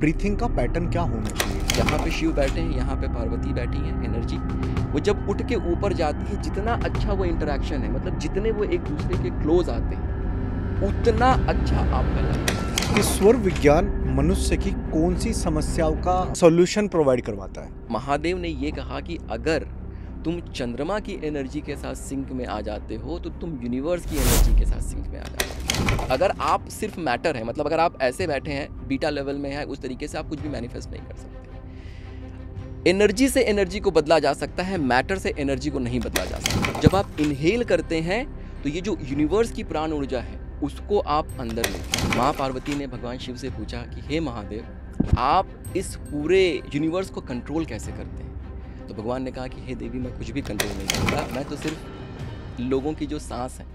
Breathing का pattern क्या होना चाहिए यहाँ पे शिव बैठे हैं यहाँ पे पार्वती बैठी हैं एनर्जी वो जब उठ के ऊपर जाती है जितना अच्छा वो इंटरेक्शन है मतलब जितने वो एक दूसरे के क्लोज आते हैं उतना अच्छा आपका लगता स्वर विज्ञान मनुष्य की कौन सी समस्याओं का सॉल्यूशन प्रोवाइड करवाता है महादेव ने ये कहा कि अगर तुम चंद्रमा की एनर्जी के साथ सिंक में आ जाते हो तो तुम यूनिवर्स की एनर्जी के साथ सिंक में आ जाते हो अगर आप सिर्फ मैटर हैं मतलब अगर आप ऐसे बैठे हैं बीटा लेवल में है उस तरीके से आप कुछ भी मैनिफेस्ट नहीं कर सकते एनर्जी से एनर्जी को बदला जा सकता है मैटर से एनर्जी को नहीं बदला जा सकता जब आप इनहेल करते हैं तो ये जो यूनिवर्स की प्राण ऊर्जा है उसको आप अंदर लें माँ पार्वती ने भगवान शिव से पूछा कि हे महादेव आप इस पूरे यूनिवर्स को कंट्रोल कैसे करते हैं तो भगवान ने कहा कि हे देवी मैं कुछ भी कंट्रोल नहीं करूँगा मैं तो सिर्फ लोगों की जो सांस है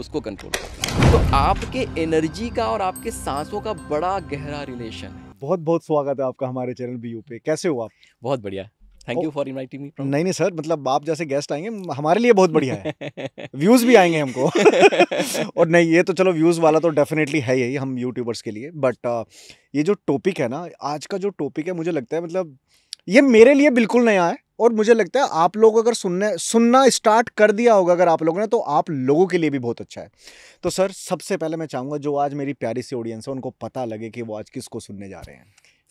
उसको कंट्रोल करूँगा तो आपके एनर्जी का और आपके सांसों का बड़ा गहरा रिलेशन है बहुत बहुत स्वागत है आपका हमारे चैनल बी पे कैसे हो आप बहुत बढ़िया thank you for inviting me नहीं नहीं सर मतलब आप जैसे गेस्ट आएंगे हमारे लिए बहुत बढ़िया है व्यूज़ भी आएंगे हमको और नहीं ये तो चलो व्यूज़ वाला तो डेफिनेटली है यही हम यूट्यूबर्स के लिए बट uh, ये जो टॉपिक है ना आज का जो टॉपिक है मुझे लगता है मतलब ये मेरे लिए बिल्कुल नया है और मुझे लगता है आप लोग अगर सुनने सुनना स्टार्ट कर दिया होगा अगर आप लोगों ने तो आप लोगों के लिए भी बहुत अच्छा है तो सर सबसे पहले मैं चाहूँगा जो आज मेरी प्यारी सी ऑडियंस है उनको पता लगे कि वो आज किसको सुनने जा रहे हैं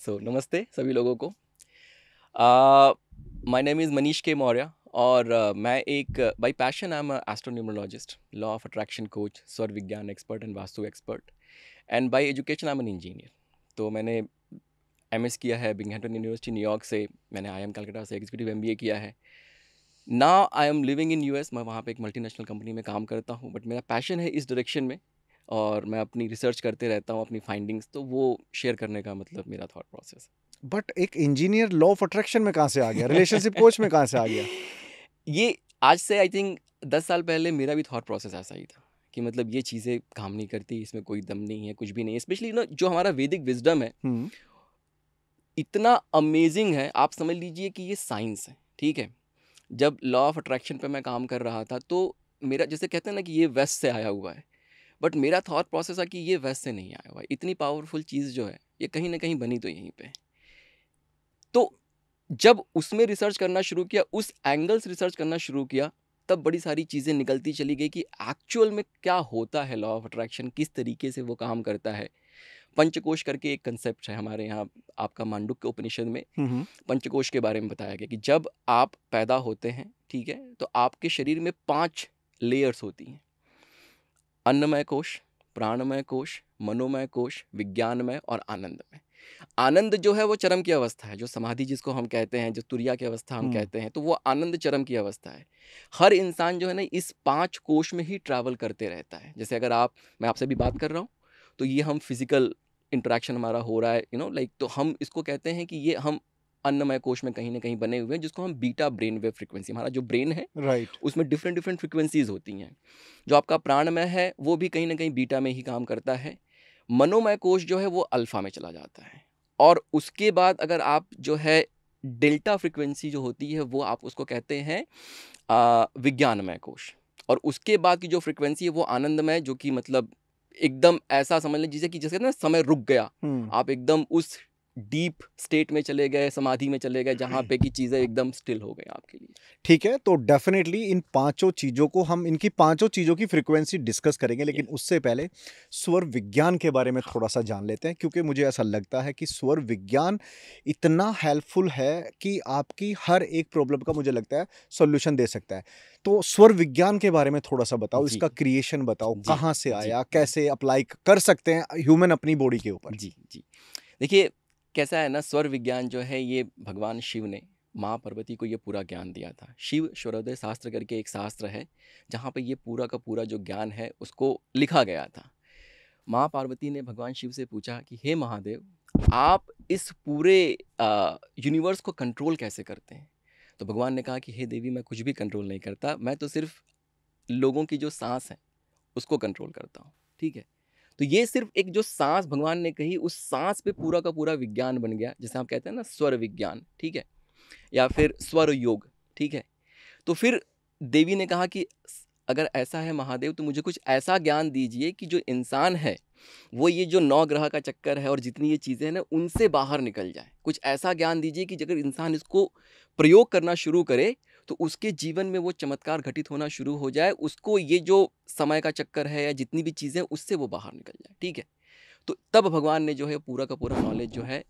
सो so, नमस्ते सभी लोगों को माई नेम इज़ मनीष के मौर्य और uh, मैं एक by passion I am astronumerologist law of attraction coach स्वर विज्ञान expert and vastu expert and by education I am an engineer तो मैंने एस किया है बिंगहटन यूनिवर्सिटी न्यूयॉर्क से मैंने आई एम कलकटा से एग्जीक्यूटिव ए किया है ना I am living in S मैं वहाँ पर एक नेशनल कंपनी में काम करता हूँ बट मेरा पैशन है इस डायरेक्शन में और मैं अपनी रिसर्च करते रहता हूँ अपनी फाइंडिंग्स तो वो शेयर करने का मतलब मेरा थॉट प्रोसेस बट एक इंजीनियर लॉ ऑफ अट्रैक्शन में कहाँ से आ गया रिलेशनशिप कोच में कहाँ से आ गया ये आज से आई थिंक दस साल पहले मेरा भी थॉट प्रोसेस ऐसा ही था कि मतलब ये चीज़ें काम नहीं करती इसमें कोई दम नहीं है कुछ भी नहीं है स्पेशली ना जो हमारा वैदिक विजडम है हम्म। इतना अमेजिंग है आप समझ लीजिए कि ये साइंस है ठीक है जब लॉ ऑफ अट्रैक्शन पे मैं काम कर रहा था तो मेरा जैसे कहते हैं ना कि ये वेस्ट से आया हुआ है बट मेरा थॉट प्रोसेस है कि ये वेस्ट से नहीं आया हुआ है इतनी पावरफुल चीज़ जो है ये कहीं ना कहीं बनी तो यहीं पे तो जब उसमें रिसर्च करना शुरू किया उस एंगल से रिसर्च करना शुरू किया तब बड़ी सारी चीज़ें निकलती चली गई कि एक्चुअल में क्या होता है लॉ ऑफ अट्रैक्शन किस तरीके से वो काम करता है पंचकोश करके एक कंसेप्ट है हमारे यहाँ आपका मांडुक के उपनिषद में पंचकोश के बारे में बताया गया कि जब आप पैदा होते हैं ठीक है तो आपके शरीर में पांच लेयर्स होती हैं अन्नमय कोश प्राणमय कोश मनोमय कोश विज्ञानमय और आनंदमय आनंद जो है वो चरम की अवस्था है जो समाधि जिसको हम कहते हैं जो तुरिया की अवस्था हम कहते हैं तो वो आनंद चरम की अवस्था है हर इंसान जो है ना इस पांच कोश में ही ट्रैवल करते रहता है जैसे अगर आप मैं आपसे भी बात कर रहा हूँ तो ये हम फिजिकल इंट्रैक्शन हमारा हो रहा है यू नो लाइक तो हम इसको कहते हैं कि ये हम अन्नमय कोश में कहीं ना कहीं बने हुए हैं जिसको हम बीटा ब्रेन वेव फ्रिक्वेंसी हमारा जो ब्रेन है राइट right. उसमें डिफरेंट डिफरेंट फ्रिक्वेंसीज होती हैं जो आपका प्राणमय है वो भी कहीं ना कहीं बीटा में ही काम करता है मनोमय कोश जो है वो अल्फ़ा में चला जाता है और उसके बाद अगर आप जो है डेल्टा फ्रिक्वेंसी जो होती है वो आप उसको कहते हैं विज्ञानमय कोश और उसके बाद की जो फ्रिक्वेंसी है वो आनंदमय जो कि मतलब एकदम ऐसा समझ लें जिसे कि जैसे ना समय रुक गया आप एकदम उस डीप स्टेट में चले गए समाधि में चले गए जहाँ पे की चीज़ें एकदम स्टिल हो गई आपके लिए ठीक है तो डेफिनेटली इन पांचों चीज़ों को हम इनकी पांचों चीज़ों की फ्रिक्वेंसी डिस्कस करेंगे लेकिन उससे पहले स्वर विज्ञान के बारे में थोड़ा सा जान लेते हैं क्योंकि मुझे ऐसा लगता है कि स्वर विज्ञान इतना हेल्पफुल है कि आपकी हर एक प्रॉब्लम का मुझे लगता है सोल्यूशन दे सकता है तो स्वर विज्ञान के बारे में थोड़ा सा बताओ इसका क्रिएशन बताओ कहाँ से आया कैसे अप्लाई कर सकते हैं ह्यूमन अपनी बॉडी के ऊपर जी जी देखिए कैसा है ना स्वर विज्ञान जो है ये भगवान शिव ने माँ पार्वती को ये पूरा ज्ञान दिया था शिव स्वरोदय शास्त्र करके एक शास्त्र है जहाँ पर ये पूरा का पूरा जो ज्ञान है उसको लिखा गया था माँ पार्वती ने भगवान शिव से पूछा कि हे महादेव आप इस पूरे यूनिवर्स को कंट्रोल कैसे करते हैं तो भगवान ने कहा कि हे देवी मैं कुछ भी कंट्रोल नहीं करता मैं तो सिर्फ लोगों की जो सांस है उसको कंट्रोल करता हूँ ठीक है तो ये सिर्फ एक जो सांस भगवान ने कही उस सांस पे पूरा का पूरा विज्ञान बन गया जैसे आप कहते हैं ना स्वर विज्ञान ठीक है या फिर स्वर योग ठीक है तो फिर देवी ने कहा कि अगर ऐसा है महादेव तो मुझे कुछ ऐसा ज्ञान दीजिए कि जो इंसान है वो ये जो नौ ग्रह का चक्कर है और जितनी ये चीज़ें हैं ना उनसे बाहर निकल जाए कुछ ऐसा ज्ञान दीजिए कि अगर इंसान इसको प्रयोग करना शुरू करे तो उसके जीवन में वो चमत्कार घटित होना शुरू हो जाए उसको ये जो समय का चक्कर है या जितनी भी चीज़ें उससे वो बाहर निकल जाए ठीक है तो तब भगवान ने जो है पूरा का पूरा नॉलेज जो है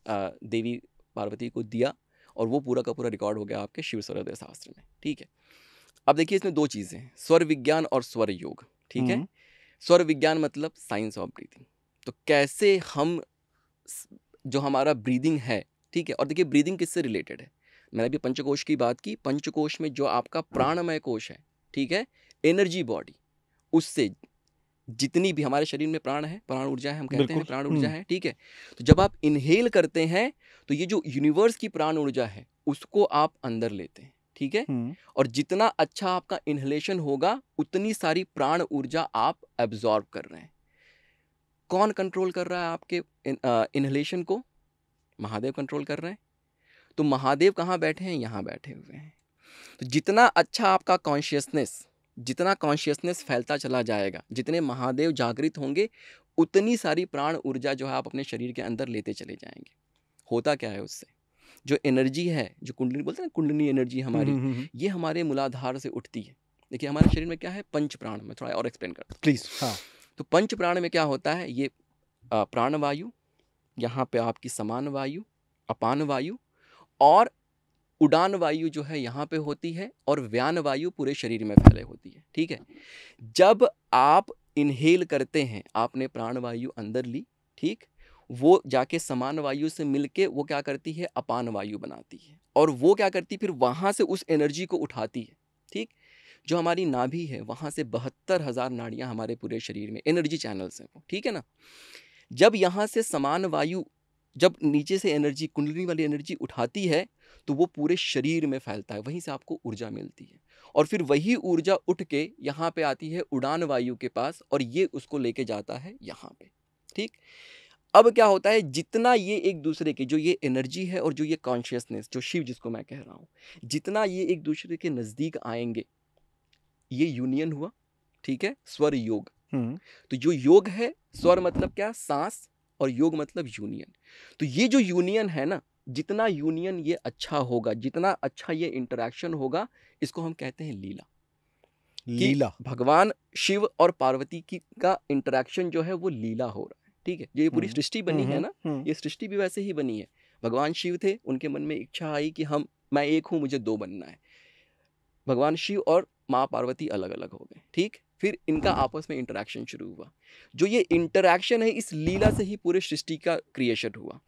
देवी पार्वती को दिया और वो पूरा का पूरा रिकॉर्ड हो गया आपके शिव सरोदय शास्त्र में ठीक है अब देखिए इसमें दो चीज़ें हैं स्वर विज्ञान और स्वर योग ठीक है हम्म। स्वर विज्ञान मतलब साइंस ऑफ ब्रीथिंग तो कैसे हम जो हमारा ब्रीदिंग है ठीक है और देखिए ब्रीदिंग किससे रिलेटेड है मैंने अभी पंचकोश की बात की पंचकोश में जो आपका प्राणमय कोश है ठीक है एनर्जी बॉडी उससे जितनी भी हमारे शरीर में प्राण है प्राण ऊर्जा है हम कहते हैं प्राण ऊर्जा हम्म। है ठीक है तो जब आप इनहेल करते हैं तो ये जो यूनिवर्स की प्राण ऊर्जा है उसको आप अंदर लेते हैं ठीक है हम्म। और जितना अच्छा आपका इनहेलेशन होगा उतनी सारी प्राण ऊर्जा आप एब्जॉर्ब कर रहे हैं कौन कंट्रोल कर रहा है आपके इनहेलेशन को महादेव कंट्रोल कर रहे हैं तो महादेव कहाँ बैठे हैं यहाँ बैठे हुए हैं तो जितना अच्छा आपका कॉन्शियसनेस जितना कॉन्शियसनेस फैलता चला जाएगा जितने महादेव जागृत होंगे उतनी सारी प्राण ऊर्जा जो है आप अपने शरीर के अंदर लेते चले जाएंगे होता क्या है उससे जो एनर्जी है जो कुंडली बोलते हैं ना कुंडली एनर्जी हमारी हम्म, हम्म, हम्म। ये हमारे मूलाधार से उठती है देखिए हमारे शरीर में क्या है पंच प्राण मैं थोड़ा और एक्सप्लेन करता हूँ प्लीज़ हाँ तो पंच प्राण में क्या होता है ये प्राणवायु यहाँ पे आपकी समान वायु अपान वायु और उड़ान वायु जो है यहाँ पे होती है और व्यान वायु पूरे शरीर में फैले होती है ठीक है जब आप इनहेल करते हैं आपने प्राण वायु अंदर ली ठीक वो जाके समान वायु से मिलके वो क्या करती है अपान वायु बनाती है और वो क्या करती है फिर वहाँ से उस एनर्जी को उठाती है ठीक जो हमारी नाभि है वहाँ से बहत्तर हज़ार नाड़ियाँ हमारे पूरे शरीर में एनर्जी चैनल्स हैं ठीक है ना जब यहाँ से समान वायु जब नीचे से एनर्जी कुंडली वाली एनर्जी उठाती है तो वो पूरे शरीर में फैलता है वहीं से आपको ऊर्जा मिलती है और फिर वही ऊर्जा उठ के यहाँ पे आती है उड़ान वायु के पास और ये उसको लेके जाता है यहाँ पे ठीक अब क्या होता है जितना ये एक दूसरे की जो ये एनर्जी है और जो ये कॉन्शियसनेस जो शिव जिसको मैं कह रहा हूँ जितना ये एक दूसरे के नज़दीक आएंगे ये यूनियन हुआ ठीक है स्वर योग हम्म। तो जो योग है स्वर मतलब क्या सांस और योग मतलब यूनियन तो ये जो यूनियन है ना जितना यूनियन ये अच्छा होगा जितना अच्छा ये इंटरेक्शन होगा इसको हम कहते हैं लीला लीला भगवान शिव और पार्वती की का इंटरेक्शन जो है वो लीला हो रहा है ठीक है जो ये पूरी हम्म, सृष्टि बनी है हम्म, ना हम्म. ये सृष्टि भी वैसे ही बनी है भगवान शिव थे उनके मन में इच्छा आई कि हम मैं एक हूँ मुझे दो बनना है भगवान शिव और माँ पार्वती अलग अलग हो गए ठीक फिर इनका हाँ। आपस में इंटरेक्शन शुरू हुआ जो ये इंटरेक्शन है इस लीला से ही पूरे सृष्टि का क्रिएशन हुआ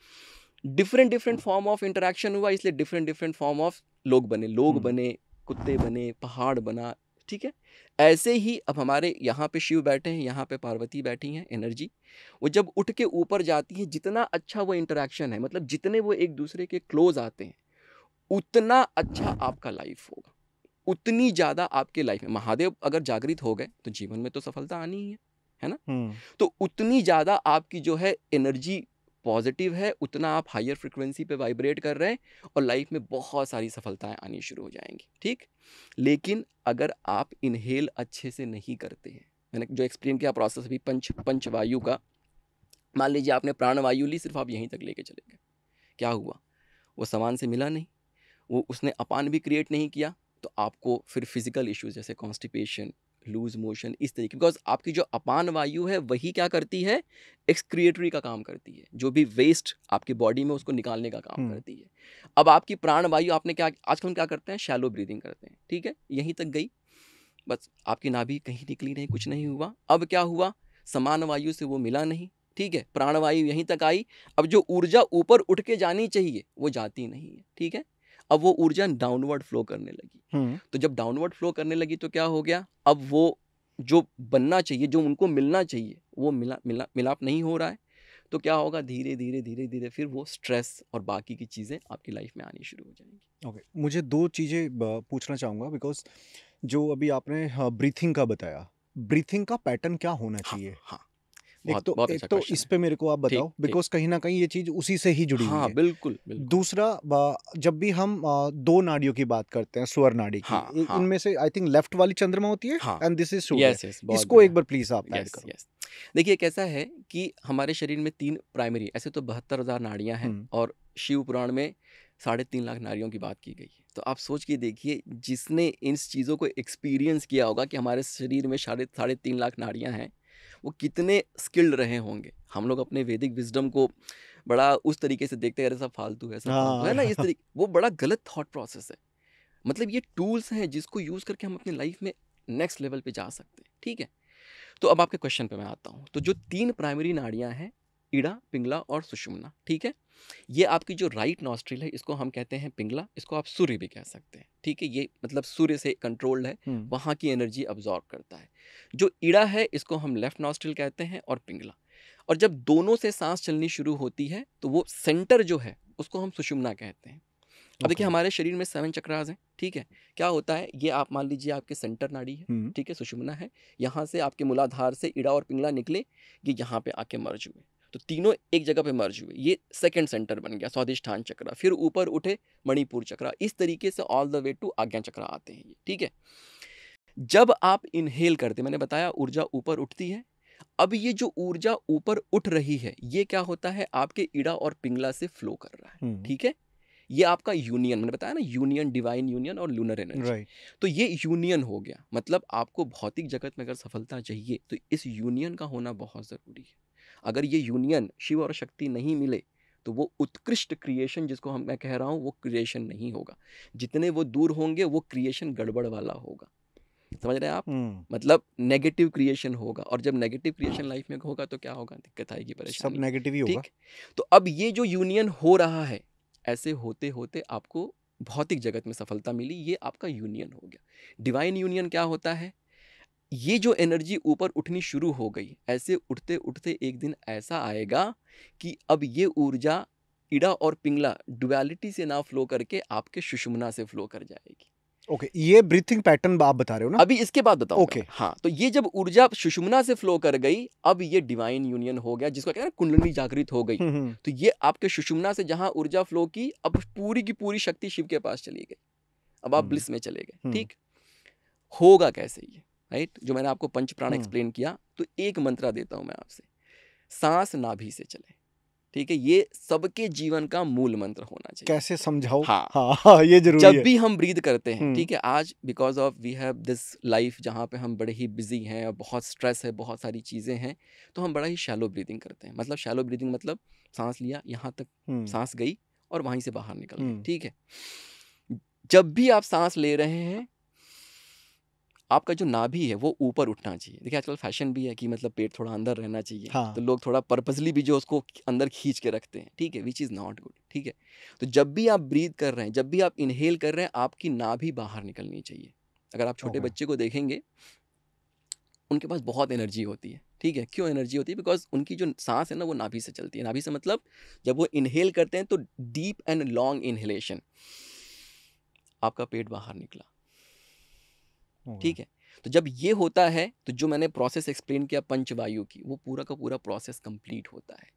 different different form of interaction हुआ इसलिए डिफरेंट डिफरेंट फॉर्म ऑफ लोग बने लोग हम्म। बने कुत्ते बने पहाड़ बना ठीक है ऐसे ही अब हमारे यहाँ पे शिव बैठे हैं यहाँ पे पार्वती बैठी हैं एनर्जी वो जब उठ के ऊपर जाती है जितना अच्छा वो इंटरेक्शन है मतलब जितने वो एक दूसरे के क्लोज आते हैं उतना अच्छा आपका लाइफ होगा उतनी ज़्यादा आपके लाइफ में महादेव अगर जागृत हो गए तो जीवन में तो सफलता आनी ही है है ना हम्म। तो उतनी ज़्यादा आपकी जो है एनर्जी पॉजिटिव है उतना आप हायर फ्रिक्वेंसी पे वाइब्रेट कर रहे हैं और लाइफ में बहुत सारी सफलताएं आनी शुरू हो जाएंगी ठीक लेकिन अगर आप इनहेल अच्छे से नहीं करते हैं मैंने जो एक्सप्लेन किया प्रोसेस अभी पंच पंचवायु का मान लीजिए आपने प्राणवायु ली सिर्फ आप यहीं तक लेके चले गए क्या हुआ वो सामान से मिला नहीं वो उसने अपान भी क्रिएट नहीं किया तो आपको फिर फिजिकल इश्यूज जैसे कॉन्स्टिपेशन लूज मोशन इस तरीके बिकॉज आपकी जो अपान वायु है वही क्या करती है एक्सक्रिएटरी का काम करती है जो भी वेस्ट आपकी बॉडी में उसको निकालने का काम हम्म। करती है अब आपकी प्राण वायु आपने क्या आजकल हम क्या करते हैं शैलो ब्रीदिंग करते हैं ठीक है यहीं तक गई बस आपकी नाभि कहीं निकली नहीं कुछ नहीं हुआ अब क्या हुआ समान वायु से वो मिला नहीं ठीक है प्राणवायु यहीं तक आई अब जो ऊर्जा ऊपर उठ के जानी चाहिए वो जाती नहीं है ठीक है अब वो ऊर्जा डाउनवर्ड फ्लो करने लगी हम्म। तो जब डाउनवर्ड फ्लो करने लगी तो क्या हो गया अब वो जो बनना चाहिए जो उनको मिलना चाहिए वो मिला मिला मिलाप नहीं हो रहा है तो क्या होगा धीरे धीरे धीरे धीरे फिर वो स्ट्रेस और बाकी की चीज़ें आपकी लाइफ में आनी शुरू हो जाएंगी ओके okay. मुझे दो चीज़ें पूछना चाहूँगा बिकॉज जो अभी आपने ब्रीथिंग हाँ, का बताया ब्रीथिंग का पैटर्न क्या होना हाँ, चाहिए हाँ एक तो, बहुत एक अच्छा तो इस पे मेरे को आप बताओ बिकॉज कहीं ना कहीं ये चीज उसी से ही जुड़ी हाँ, है बिल्कुल, बिल्कुल दूसरा जब भी हम दो नाड़ियों की बात करते हैं स्वर नाड़ी हाँ, की हाँ, हाँ, इनमें से आई थिंक लेफ्ट वाली चंद्रमा होती है एंड दिस इज इसको एक बार प्लीज आप देखिए कैसा है कि हमारे शरीर में तीन प्राइमरी ऐसे तो बहत्तर हजार नाड़ियां हैं हम्म। और शिव पुराण में साढ़े तीन लाख नारियों की बात की गई है तो आप सोच के देखिए जिसने इन चीज़ों को एक्सपीरियंस किया होगा कि हमारे शरीर में साढ़े साढ़े तीन लाख नाड़ियाँ हैं वो कितने स्किल्ड रहे होंगे हम लोग अपने वैदिक विजडम को बड़ा उस तरीके से देखते हैं अरे सब फालतू है सब हाँ। है ना इस तरीके वो बड़ा गलत थाट प्रोसेस है मतलब ये टूल्स हैं जिसको यूज़ करके हम अपनी लाइफ में नेक्स्ट लेवल पे जा सकते हैं ठीक है तो अब आपके क्वेश्चन पे मैं आता हूँ तो जो तीन प्राइमरी नाड़ियाँ हैं इड़ा पिंगला और सुषुम्ना ठीक है ये आपकी जो राइट नॉस्ट्रिल है इसको हम कहते हैं पिंगला इसको आप सूर्य भी कह सकते हैं ठीक है ये मतलब सूर्य से कंट्रोल्ड है हम्म। वहाँ की एनर्जी अब्जॉर्व करता है जो इड़ा है इसको हम लेफ्ट नॉस्ट्रिल कहते हैं और पिंगला और जब दोनों से सांस चलनी शुरू होती है तो वो सेंटर जो है उसको हम सुषुम्ना कहते हैं अब देखिए हमारे शरीर में सेवन चक्रास हैं ठीक है क्या होता है ये आप मान लीजिए आपके सेंटर नाड़ी है हम्म। ठीक है सुषुम्ना है यहाँ से आपके मूलाधार से इड़ा और पिंगला निकले ये यहाँ पे आके मर्ज हुए तो तीनों एक जगह पे मर्ज हुए ये सेकंड सेंटर बन गया स्वादिष्ठान चक्र फिर ऊपर उठे मणिपुर चक्र इस तरीके से ऑल द वे टू आज्ञा चक्र आते हैं ये ठीक है जब आप इनहेल करते मैंने बताया ऊर्जा ऊपर उठती है अब ये जो ऊर्जा ऊपर उठ रही है ये क्या होता है आपके ईड़ा और पिंगला से फ्लो कर रहा है हम्म। ठीक है ये आपका यूनियन मैंने बताया ना यूनियन डिवाइन यूनियन और लूनर एनर्जी right. तो ये यूनियन हो गया मतलब आपको भौतिक जगत में अगर सफलता चाहिए तो इस यूनियन का होना बहुत ज़रूरी है अगर ये यूनियन शिव और शक्ति नहीं मिले तो वो उत्कृष्ट क्रिएशन जिसको हम मैं कह रहा हूँ वो क्रिएशन नहीं होगा जितने वो दूर होंगे वो क्रिएशन गड़बड़ वाला होगा समझ रहे हैं आप हम्म। मतलब नेगेटिव क्रिएशन होगा और जब नेगेटिव क्रिएशन लाइफ में होगा तो क्या होगा दिक्कत आएगी परेशानी सब नेगेटिव ही होगा तो अब ये जो यूनियन हो रहा है ऐसे होते होते आपको भौतिक जगत में सफलता मिली ये आपका यूनियन हो गया डिवाइन यूनियन क्या होता है ये जो एनर्जी ऊपर उठनी शुरू हो गई ऐसे उठते उठते एक दिन ऐसा आएगा कि अब ये ऊर्जा इड़ा और पिंगला डुअलिटी से ना फ्लो करके आपके सुषमना से फ्लो कर जाएगी ओके okay, ये ब्रीथिंग पैटर्न आप बता रहे हो ना अभी इसके बाद बताओ ओके okay. हाँ तो ये जब ऊर्जा सुषुमना से फ्लो कर गई अब ये डिवाइन यूनियन हो गया जिसको कहते हैं कुंडली जागृत हो गई हम्म, हम्म। तो ये आपके सुषुमना से जहां ऊर्जा फ्लो की अब पूरी की पूरी शक्ति शिव के पास चली गई अब आप ब्लिस हम्म। में चले गए ठीक होगा कैसे ये राइट जो मैंने आपको पंच प्राण एक्सप्लेन हम्म। किया तो एक मंत्रा देता हूँ मैं आपसे सांस नाभि से चले ठीक है ये सबके जीवन का मूल मंत्र होना चाहिए कैसे समझाओ हाँ, हाँ, हाँ ये जरूरी जब है। भी हम ब्रीद करते हैं हम्म। ठीक है आज because of we have this life जहाँ पे हम बड़े ही बिजी हैं और बहुत स्ट्रेस है बहुत सारी चीज़ें हैं तो हम बड़ा ही शैलो ब्रीदिंग करते हैं मतलब शैलो ब्रीदिंग मतलब सांस लिया यहाँ तक हम्म। सांस गई और वहीं से बाहर निकल गई ठीक है जब भी आप सांस ले रहे हैं आपका जो नाभि है वो ऊपर उठना चाहिए देखिए आजकल फैशन भी है कि मतलब पेट थोड़ा अंदर रहना चाहिए तो हाँ. तो लोग थोड़ा पर्पजली भी जो उसको अंदर खींच के रखते हैं ठीक है विच इज़ नॉट गुड ठीक है तो जब भी आप ब्रीद कर रहे हैं जब भी आप इनहेल कर रहे हैं आपकी नाभि बाहर निकलनी चाहिए अगर आप छोटे बच्चे को देखेंगे उनके पास बहुत एनर्जी होती है ठीक है क्यों एनर्जी होती है बिकॉज उनकी जो सांस है ना वो नाभि से चलती है नाभि से मतलब जब वो इनहेल करते हैं तो डीप एंड लॉन्ग इनहेलेशन आपका पेट बाहर निकला ठीक है तो जब ये होता है तो जो मैंने प्रोसेस एक्सप्लेन किया पंचवायु की वो पूरा का पूरा प्रोसेस कंप्लीट होता है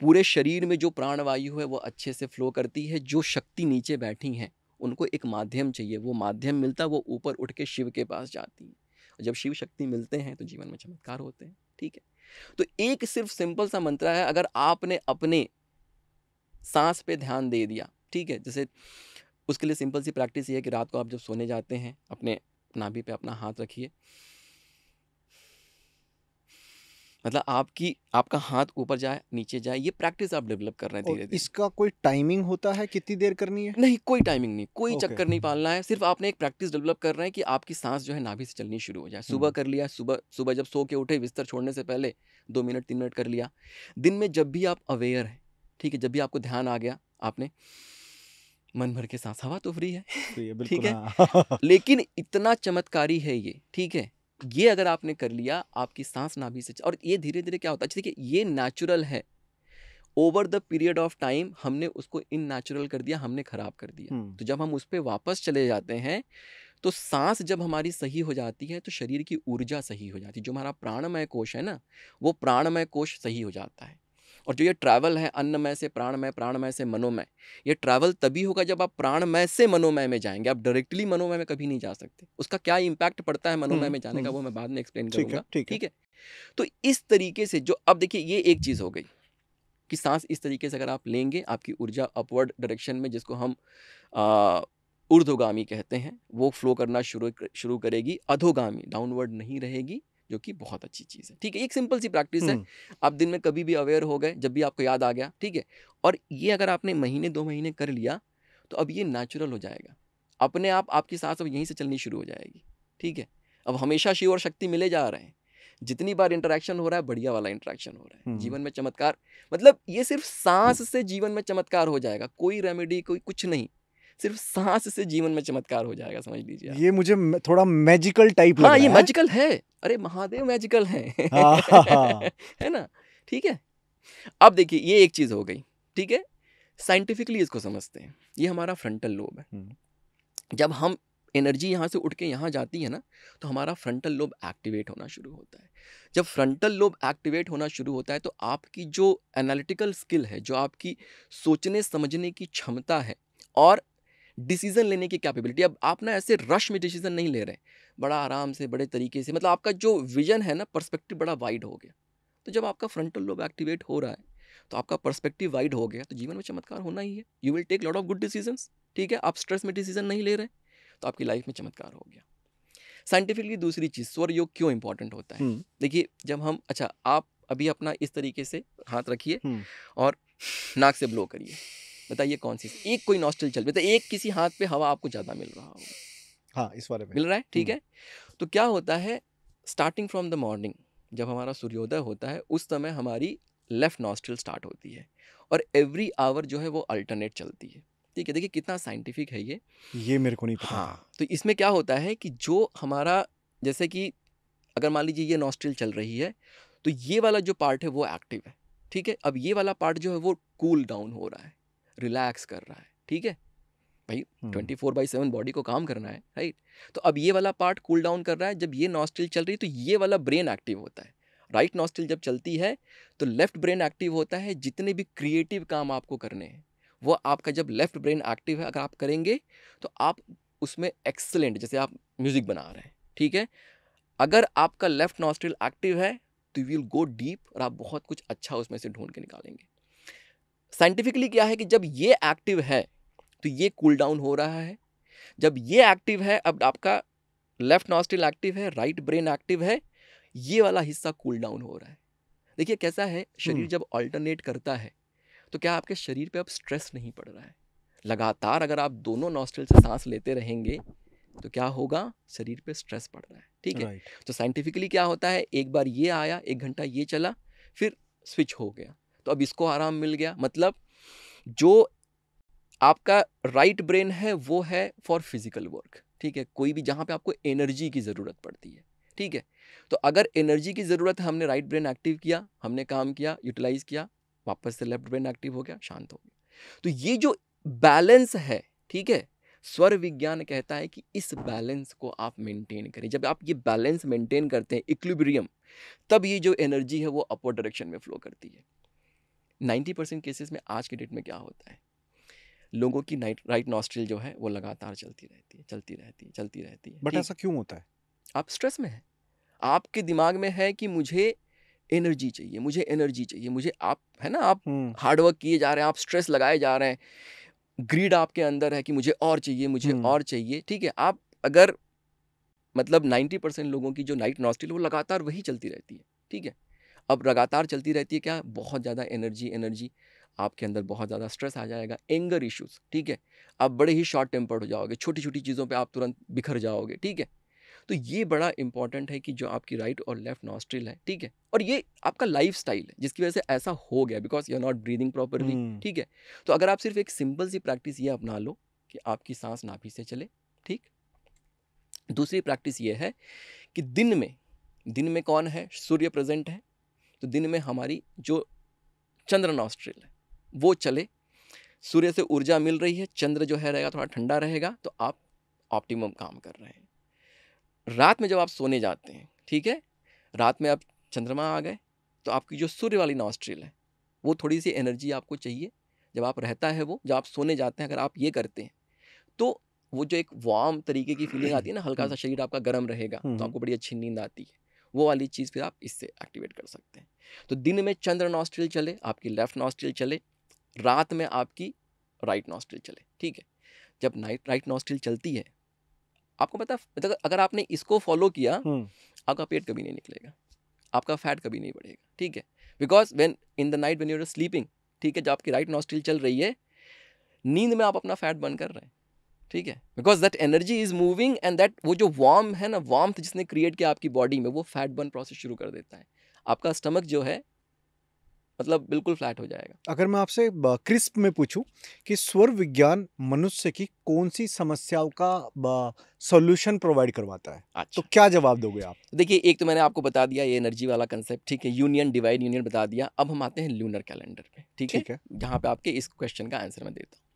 पूरे शरीर में जो प्राणवायु है वो अच्छे से फ्लो करती है जो शक्ति नीचे बैठी हैं उनको एक माध्यम चाहिए वो माध्यम मिलता वो ऊपर उठ के शिव के पास जाती है और जब शिव शक्ति मिलते हैं तो जीवन में चमत्कार होते हैं ठीक है तो एक सिर्फ सिंपल सा मंत्र है अगर आपने अपने सांस पे ध्यान दे दिया ठीक है जैसे उसके लिए सिंपल सी प्रैक्टिस ये है कि रात को आप जब सोने जाते हैं अपने नाभि पे अपना हाथ रखिए मतलब आपकी आपका हाथ ऊपर जाए नीचे जाए ये प्रैक्टिस आप डेवलप कर रहे हैं इसका कोई टाइमिंग होता है कितनी देर करनी है नहीं कोई टाइमिंग नहीं कोई okay. चक्कर नहीं पालना है सिर्फ आपने एक प्रैक्टिस डेवलप कर रहे हैं कि आपकी सांस जो है नाभि से चलनी शुरू हो जाए हम्म। सुबह कर लिया सुबह सुबह जब सो के उठे बिस्तर छोड़ने से पहले दो मिनट तीन मिनट कर लिया दिन में जब भी आप अवेयर हैं ठीक है जब भी आपको ध्यान आ गया आपने मन भर के सांस हवा तो फ्री है ठीक है हाँ। लेकिन इतना चमत्कारी है ये ठीक है ये अगर आपने कर लिया आपकी सांस नाभि से और ये धीरे धीरे क्या होता है अच्छा देखिए ये नेचुरल है over the period of time हमने उसको इन नेचुरल कर दिया हमने खराब कर दिया हम्म। तो जब हम उस पर वापस चले जाते हैं तो सांस जब हमारी सही हो जाती है तो शरीर की ऊर्जा सही हो जाती है जो हमारा प्राणमय कोश है ना वो प्राणमय कोश सही हो जाता है और जो ये ट्रैवल है अन्नमय से प्राणमय प्राणमय से मनोमय ये ट्रैवल तभी होगा जब आप प्राणमय से मनोमय में जाएंगे आप डायरेक्टली मनोमय में कभी नहीं जा सकते उसका क्या इम्पैक्ट पड़ता है मनोमय हम्म, में जाने का हम्म। वो मैं बाद में एक्सप्लेन करूँगा ठीक है तो इस तरीके से जो अब देखिए ये एक चीज़ हो गई कि सांस इस तरीके से अगर आप लेंगे आपकी ऊर्जा अपवर्ड डायरेक्शन में जिसको हम ऊर्धोगामी कहते हैं वो फ्लो करना शुरू शुरू करेगी अधोगामी डाउनवर्ड नहीं रहेगी जो कि बहुत अच्छी चीज़ है ठीक है एक सिंपल सी प्रैक्टिस है आप दिन में कभी भी अवेयर हो गए जब भी आपको याद आ गया ठीक है और ये अगर आपने महीने दो महीने कर लिया तो अब ये नेचुरल हो जाएगा अपने आप आपकी सांस अब यहीं से चलनी शुरू हो जाएगी ठीक है अब हमेशा शिव और शक्ति मिले जा रहे हैं जितनी बार इंटरेक्शन हो रहा है बढ़िया वाला इंटरेक्शन हो रहा है जीवन में चमत्कार मतलब ये सिर्फ सांस से जीवन में चमत्कार हो जाएगा कोई रेमेडी कोई कुछ नहीं सिर्फ सांस से जीवन में चमत्कार हो जाएगा समझ लीजिए ये मुझे थोड़ा मैजिकल टाइप हाँ ये मैजिकल है अरे महादेव मैजिकल है हाँ। है ना ठीक है अब देखिए ये एक चीज़ हो गई ठीक है साइंटिफिकली इसको समझते हैं ये हमारा फ्रंटल लोब है हम्म। जब हम एनर्जी यहाँ से उठ के यहाँ जाती है ना तो हमारा फ्रंटल लोब एक्टिवेट होना शुरू होता है जब फ्रंटल लोब एक्टिवेट होना शुरू होता है तो आपकी जो एनालिटिकल स्किल है जो आपकी सोचने समझने की क्षमता है और डिसीजन लेने की कैपेबिलिटी अब आप ना ऐसे रश में डिसीजन नहीं ले रहे बड़ा आराम से बड़े तरीके से मतलब आपका जो विजन है ना पर्सपेक्टिव बड़ा वाइड हो गया तो जब आपका फ्रंटल लोब एक्टिवेट हो रहा है तो आपका पर्सपेक्टिव वाइड हो गया तो जीवन में चमत्कार होना ही है you will take lot of good decisions ठीक है आप स्ट्रेस में डिसीजन नहीं ले रहे तो आपकी लाइफ में चमत्कार हो गया साइंटिफिकली दूसरी चीज़ स्वर योग क्यों इंपॉर्टेंट होता है हम्म। देखिए जब हम अच्छा आप अभी अपना इस तरीके से हाथ रखिए हम्म। और नाक से ब्लो करिए बताइए कौन सी एक कोई नॉस्टल चल बताइए एक किसी हाथ पे हवा आपको ज़्यादा मिल रहा हो हाँ इस बारे में मिल रहा है ठीक हम्म। है तो क्या होता है स्टार्टिंग फ्रॉम द मॉर्निंग जब हमारा सूर्योदय होता है उस समय हमारी लेफ़्ट नॉस्टल स्टार्ट होती है और एवरी आवर जो है वो अल्टरनेट चलती है ठीक है देखिए कितना साइंटिफिक है ये ये मेरे को नहीं पता हाँ तो इसमें क्या होता है कि जो हमारा जैसे कि अगर मान लीजिए ये नॉस्ट्रिल चल रही है तो ये वाला जो पार्ट है वो एक्टिव है ठीक है अब ये वाला पार्ट जो है वो कूल cool डाउन हो रहा है रिलैक्स कर रहा है ठीक है भाई twenty four by seven body को काम करना है राइट तो अब ये वाला पार्ट कूल डाउन कर रहा है जब ये नॉस्टिल चल रही है तो ये वाला ब्रेन एक्टिव होता है राइट नॉस्टिल जब चलती है तो लेफ्ट ब्रेन एक्टिव होता है जितने भी क्रिएटिव काम आपको करने हैं वो आपका जब लेफ्ट ब्रेन एक्टिव है अगर आप करेंगे तो आप उसमें एक्सलेंट जैसे आप म्यूज़िक बना रहे हैं ठीक है अगर आपका लेफ्ट नॉस्ट्रिल एक्टिव है तो यू विल गो डीप और आप बहुत कुछ अच्छा उसमें से ढूंढ के निकालेंगे साइंटिफिकली क्या है कि जब ये एक्टिव है तो ये कूल cool डाउन हो रहा है जब ये एक्टिव है अब आपका लेफ्ट नॉस्टिल एक्टिव है राइट ब्रेन एक्टिव है ये वाला हिस्सा कूल cool डाउन हो रहा है देखिए कैसा है शरीर हम्म। जब ऑल्टरनेट करता है तो क्या आपके शरीर पे अब स्ट्रेस नहीं पड़ रहा है लगातार अगर आप दोनों नॉस्टल से सांस लेते रहेंगे तो क्या होगा शरीर पे स्ट्रेस पड़ रहा है ठीक है तो साइंटिफिकली क्या होता है एक बार ये आया एक घंटा ये चला फिर स्विच हो गया तो अब इसको आराम मिल गया मतलब जो आपका राइट ब्रेन है वो है फॉर फिजिकल वर्क ठीक है कोई भी जहाँ पे आपको एनर्जी की ज़रूरत पड़ती है ठीक है तो अगर एनर्जी की ज़रूरत है हमने राइट ब्रेन एक्टिव किया हमने काम किया यूटिलाइज किया वापस से लेफ्ट ब्रेन एक्टिव हो गया शांत हो गया तो ये जो बैलेंस है ठीक है स्वर विज्ञान कहता है कि इस बैलेंस को आप मेंटेन करें जब आप ये बैलेंस मेंटेन करते हैं इक्लिब्रियम तब ये जो एनर्जी है वो अपवर्ड डायरेक्शन में फ्लो करती है नाइन्टी परसेंट केसेस में आज के डेट में क्या होता है लोगों की नाइट राइट नॉस्ट्रिल जो है वो लगातार चलती रहती है चलती रहती है चलती रहती है बट ऐसा क्यों होता है आप स्ट्रेस में हैं आपके दिमाग में है कि मुझे एनर्जी चाहिए मुझे एनर्जी चाहिए मुझे आप है ना आप हम्म। हार्डवर्क किए जा रहे हैं आप स्ट्रेस लगाए जा रहे हैं ग्रीड आपके अंदर है कि मुझे और चाहिए मुझे हम्म। और चाहिए ठीक है आप अगर मतलब नाइन्टी परसेंट लोगों की जो नाइट नॉस्टिल वो लगातार वही चलती रहती है ठीक है अब लगातार चलती रहती है क्या बहुत ज़्यादा एनर्जी एनर्जी आपके अंदर बहुत ज़्यादा स्ट्रेस आ जाएगा एंगर इश्यूज ठीक है आप बड़े ही शॉर्ट टेम्पर्ड हो जाओगे छोटी छोटी चीज़ों पे आप तुरंत बिखर जाओगे ठीक है तो ये बड़ा इंपॉर्टेंट है कि जो आपकी राइट और लेफ्ट नॉस्ट्रिल है ठीक है और ये आपका लाइफ है जिसकी वजह से ऐसा हो गया because you are not breathing properly ठीक है तो अगर आप सिर्फ एक सिंपल सी प्रैक्टिस ये अपना लो कि आपकी सांस नाभि से चले ठीक दूसरी प्रैक्टिस ये है कि दिन में दिन में कौन है सूर्य प्रेजेंट है तो दिन में हमारी जो चंद्र नॉस्ट्रिल है वो चले सूर्य से ऊर्जा मिल रही है चंद्र जो है रहेगा थोड़ा ठंडा रहेगा तो आप ऑप्टिमम काम कर रहे हैं रात में जब आप सोने जाते हैं ठीक है रात में आप चंद्रमा आ गए तो आपकी जो सूर्य वाली नॉस्ट्रिल है वो थोड़ी सी एनर्जी आपको चाहिए जब आप रहता है वो जब आप सोने जाते हैं अगर आप ये करते हैं तो वो जो एक वार्म तरीके की फीलिंग आती है ना हम्म, हल्का सा हम्म। शरीर आपका गर्म रहेगा तो हम्म, आपको बड़ी अच्छी नींद आती है वो वाली चीज़ फिर आप इससे एक्टिवेट कर सकते हैं तो दिन में चंद्र नॉस्ट्रिल चले आपकी लेफ्ट नॉस्ट्रिल चले रात में आपकी राइट नॉस्ट्रिल चले ठीक है जब नाइट राइट नॉस्ट्रिल चलती है आपको पता मतलब अगर आपने इसको फॉलो किया हम्म। आपका पेट कभी नहीं निकलेगा आपका फैट कभी नहीं बढ़ेगा ठीक है because when in the night when your sleeping ठीक है जब आपकी राइट नॉस्ट्रिल चल रही है नींद में आप अपना फैट बर्न कर रहे हैं ठीक है because that energy is moving and that वो जो वार्म है ना वार्म जिसने क्रिएट किया आपकी बॉडी में वो फैट बर्न प्रोसेस शुरू कर देता है आपका स्टमक जो है मतलब बिल्कुल फ्लैट हो जाएगा अगर मैं आपसे क्रिस्प में पूछूं कि स्वर विज्ञान मनुष्य की कौन सी समस्याओं का सॉल्यूशन प्रोवाइड करवाता है अच्छा। तो क्या जवाब दोगे आप देखिए एक तो मैंने आपको बता दिया ये एनर्जी वाला कंसेप्ट ठीक है यूनियन डिवाइड यूनियन बता दिया अब हम आते हैं लूनर कैलेंडर पे ठीक है, है? जहाँ पे आपके इस क्वेश्चन का आंसर मैं देता हूँ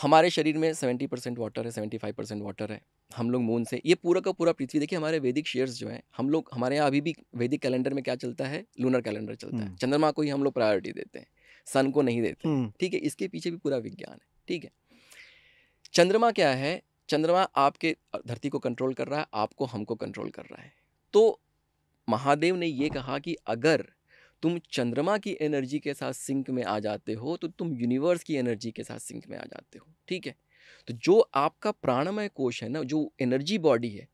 हमारे शरीर में सेवेंटी परसेंट वाटर है सेवेंटी फाइव परसेंट वाटर है हम लोग मून से ये पूरा का पूरा पृथ्वी देखिए हमारे वैदिक शेयर्स जो हैं हम लोग हमारे यहाँ अभी भी वैदिक कैलेंडर में क्या चलता है लूनर कैलेंडर चलता है हम्म। चंद्रमा को ही हम लोग प्रायोरिटी देते हैं सन को नहीं देते हम्म। ठीक है इसके पीछे भी पूरा विज्ञान है ठीक है चंद्रमा क्या है चंद्रमा आपके धरती को कंट्रोल कर रहा है आपको हमको कंट्रोल कर रहा है तो महादेव ने ये कहा कि अगर तुम चंद्रमा की एनर्जी के साथ सिंक में आ जाते हो तो तुम यूनिवर्स की एनर्जी के साथ सिंक में आ जाते हो ठीक है तो जो आपका प्राणमय कोश है ना जो एनर्जी बॉडी है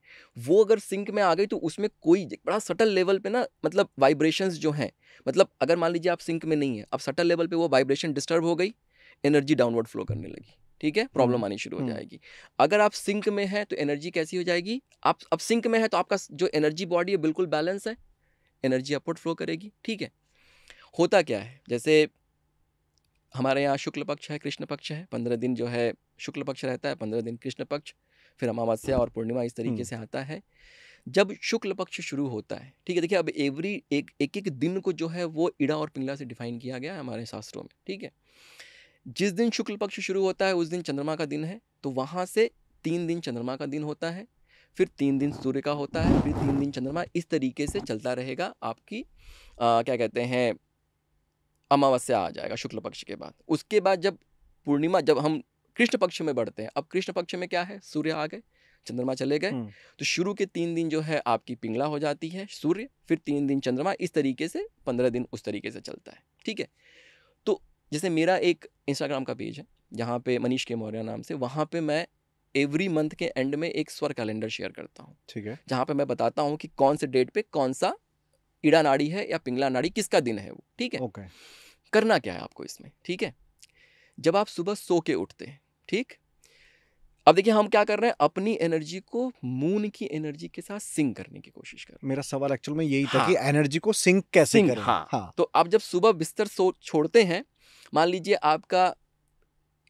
वो अगर सिंक में आ गई तो उसमें कोई बड़ा सटल लेवल पे ना मतलब वाइब्रेशंस जो हैं मतलब अगर मान लीजिए आप सिंक में नहीं है अब सटल लेवल पे वो वाइब्रेशन डिस्टर्ब हो गई एनर्जी डाउनवर्ड फ्लो करने लगी ठीक है प्रॉब्लम आनी शुरू हो जाएगी अगर आप सिंक में है तो एनर्जी कैसी हो जाएगी आप अब सिंक में है तो आपका जो एनर्जी बॉडी है बिल्कुल बैलेंस है एनर्जी अपवर्ड फ्लो करेगी ठीक है होता क्या है जैसे हमारे यहाँ शुक्ल पक्ष है कृष्ण पक्ष है पंद्रह दिन जो है शुक्ल पक्ष रहता है पंद्रह दिन कृष्ण पक्ष फिर अमावस्या और पूर्णिमा इस तरीके हम्म। से आता है जब शुक्ल पक्ष शुरू होता है ठीक है देखिए अब एवरी एक एक एक दिन को जो है वो इड़ा और पिंगला से डिफाइन किया गया है हमारे शास्त्रों में ठीक है जिस दिन शुक्ल पक्ष शुरू होता है उस दिन चंद्रमा का दिन है तो वहाँ से तीन दिन चंद्रमा का दिन होता है फिर तीन दिन सूर्य का होता है फिर तीन दिन चंद्रमा इस तरीके से चलता रहेगा आपकी आ, क्या कहते हैं अमावस्या आ जाएगा शुक्ल पक्ष के बाद उसके बाद जब पूर्णिमा जब हम कृष्ण पक्ष में बढ़ते हैं अब कृष्ण पक्ष में क्या है सूर्य आ गए चंद्रमा चले गए हम्म। तो शुरू के तीन दिन जो है आपकी पिंगला हो जाती है सूर्य फिर तीन दिन चंद्रमा इस तरीके से पंद्रह दिन उस तरीके से चलता है ठीक है तो जैसे मेरा एक इंस्टाग्राम का पेज है जहाँ पे मनीष के मौर्य नाम से वहाँ पे मैं एवरी मंथ के एंड में एक स्वर कैलेंडर शेयर करता हूँ ठीक है जहाँ पे मैं बताता हूँ कि कौन से डेट पे कौन सा ईड़ा नाड़ी है या पिंगला नाड़ी किसका दिन है वो ठीक है ओके okay. करना क्या है आपको इसमें ठीक है जब आप सुबह सो के उठते हैं ठीक अब देखिए हम क्या कर रहे हैं अपनी एनर्जी को मून की एनर्जी के साथ सिंक करने की कोशिश कर मेरा सवाल एक्चुअल में यही हाँ, था कि एनर्जी हाँ। को सिंक कैसे सिंक, करें हाँ, हाँ तो आप जब सुबह बिस्तर सो छोड़ते हैं मान लीजिए आपका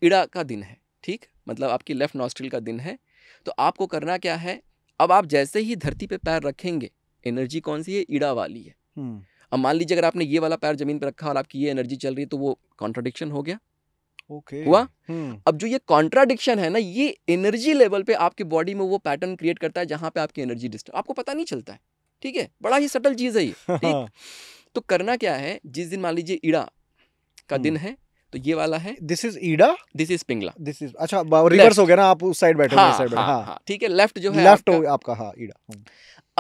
इड़ा का दिन है ठीक मतलब आपकी लेफ़्ट नॉस्ट्रिल का दिन है तो आपको करना क्या है अब आप जैसे ही धरती पे पैर रखेंगे एनर्जी कौन सी है ईड़ा वाली है हम्म। अब मान लीजिए अगर आपने ये वाला पैर जमीन पर रखा और आपकी ये एनर्जी चल रही है तो वो कॉन्ट्राडिक्शन हो गया okay. हुआ हम्म। अब जो ये कॉन्ट्राडिक्शन है ना ये एनर्जी लेवल पे आपके बॉडी में वो पैटर्न क्रिएट करता है जहां पे आपकी एनर्जी डिस्टर्ब आपको पता नहीं चलता है ठीक है बड़ा ही सटल चीज़ है ये ठीक तो करना क्या है जिस दिन मान लीजिए ईड़ा का हम्म। दिन है तो ये वाला है this is Ida this is Pingala this is अच्छा रिवर्स हो गया ना आप उस साइड बैठे हाँ, हाँ, हाँ, हाँ, ठीक है लेफ्ट जो है लेफ्ट हो आपका हाँ ईडा हाँ।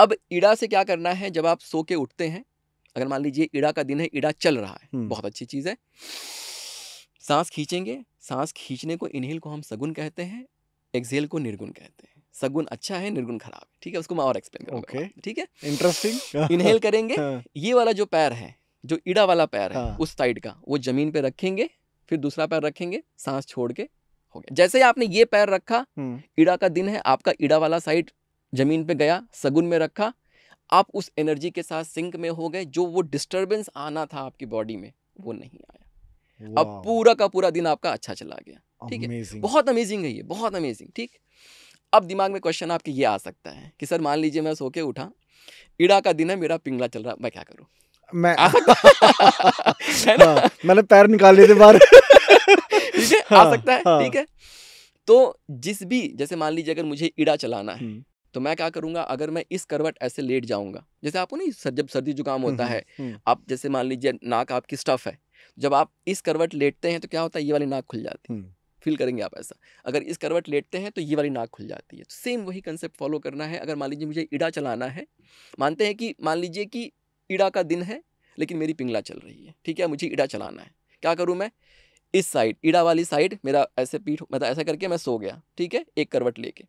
अब ईड़ा से क्या करना है जब आप सो के उठते हैं अगर मान लीजिए ईड़ा का दिन है ईड़ा चल रहा है हम्म। बहुत अच्छी चीज़ है सांस खींचेंगे सांस खींचने को इनहेल को हम सगुन कहते हैं एक्सेल को निर्गुण कहते हैं सगुन अच्छा है निर्गुण खराब है ठीक है उसको मैं और एक्सप्लेन करूंगा okay. ठीक है इंटरेस्टिंग इनहेल करेंगे हाँ। ये वाला जो पैर है जो ईड़ा वाला पैर है हाँ। उस साइड का वो जमीन पे रखेंगे फिर दूसरा पैर रखेंगे सांस छोड़ के हो गया जैसे ही आपने ये पैर रखा ईड़ा हम्म। का दिन है आपका ईड़ा वाला साइड जमीन पे गया सगुन में रखा आप उस एनर्जी के साथ सिंक में हो गए जो वो डिस्टर्बेंस आना था आपकी बॉडी में वो नहीं आया अब पूरा का पूरा दिन आपका अच्छा चला गया ठीक है बहुत अमेजिंग है ये बहुत अमेजिंग ठीक अब दिमाग में क्वेश्चन आपके ये आ सकता है कि सर मान लीजिए मैं सो के उठा ईड़ा का दिन है मेरा पिंगला चल रहा मैं क्या करूँ मैं हाँ, मैंने पैर निकाल लिए थे बाहर ठीक है हाँ, आ सकता है हाँ। ठीक है तो जिस भी जैसे मान लीजिए अगर मुझे ईड़ा चलाना है हम्म। तो मैं क्या करूंगा अगर मैं इस करवट ऐसे लेट जाऊंगा जैसे आपको नहीं सर जब सर्दी जुकाम होता हम्म, है हम्म। आप जैसे मान लीजिए नाक आपकी स्टफ है जब आप इस करवट लेटते हैं तो क्या होता है ये वाली नाक खुल जाती है फील करेंगे आप ऐसा अगर इस करवट लेटते हैं तो ये वाली नाक खुल जाती है तो सेम वही कंसेप्ट फॉलो करना है अगर मान लीजिए मुझे ईड़ा चलाना है मानते हैं कि मान लीजिए कि ईड़ा का दिन है लेकिन मेरी पिंगला चल रही है ठीक है मुझे ईड़ा चलाना है क्या करूँ मैं इस साइड ईड़ा वाली साइड मेरा ऐसे पीठ मतलब ऐसा करके मैं सो गया ठीक है एक करवट लेके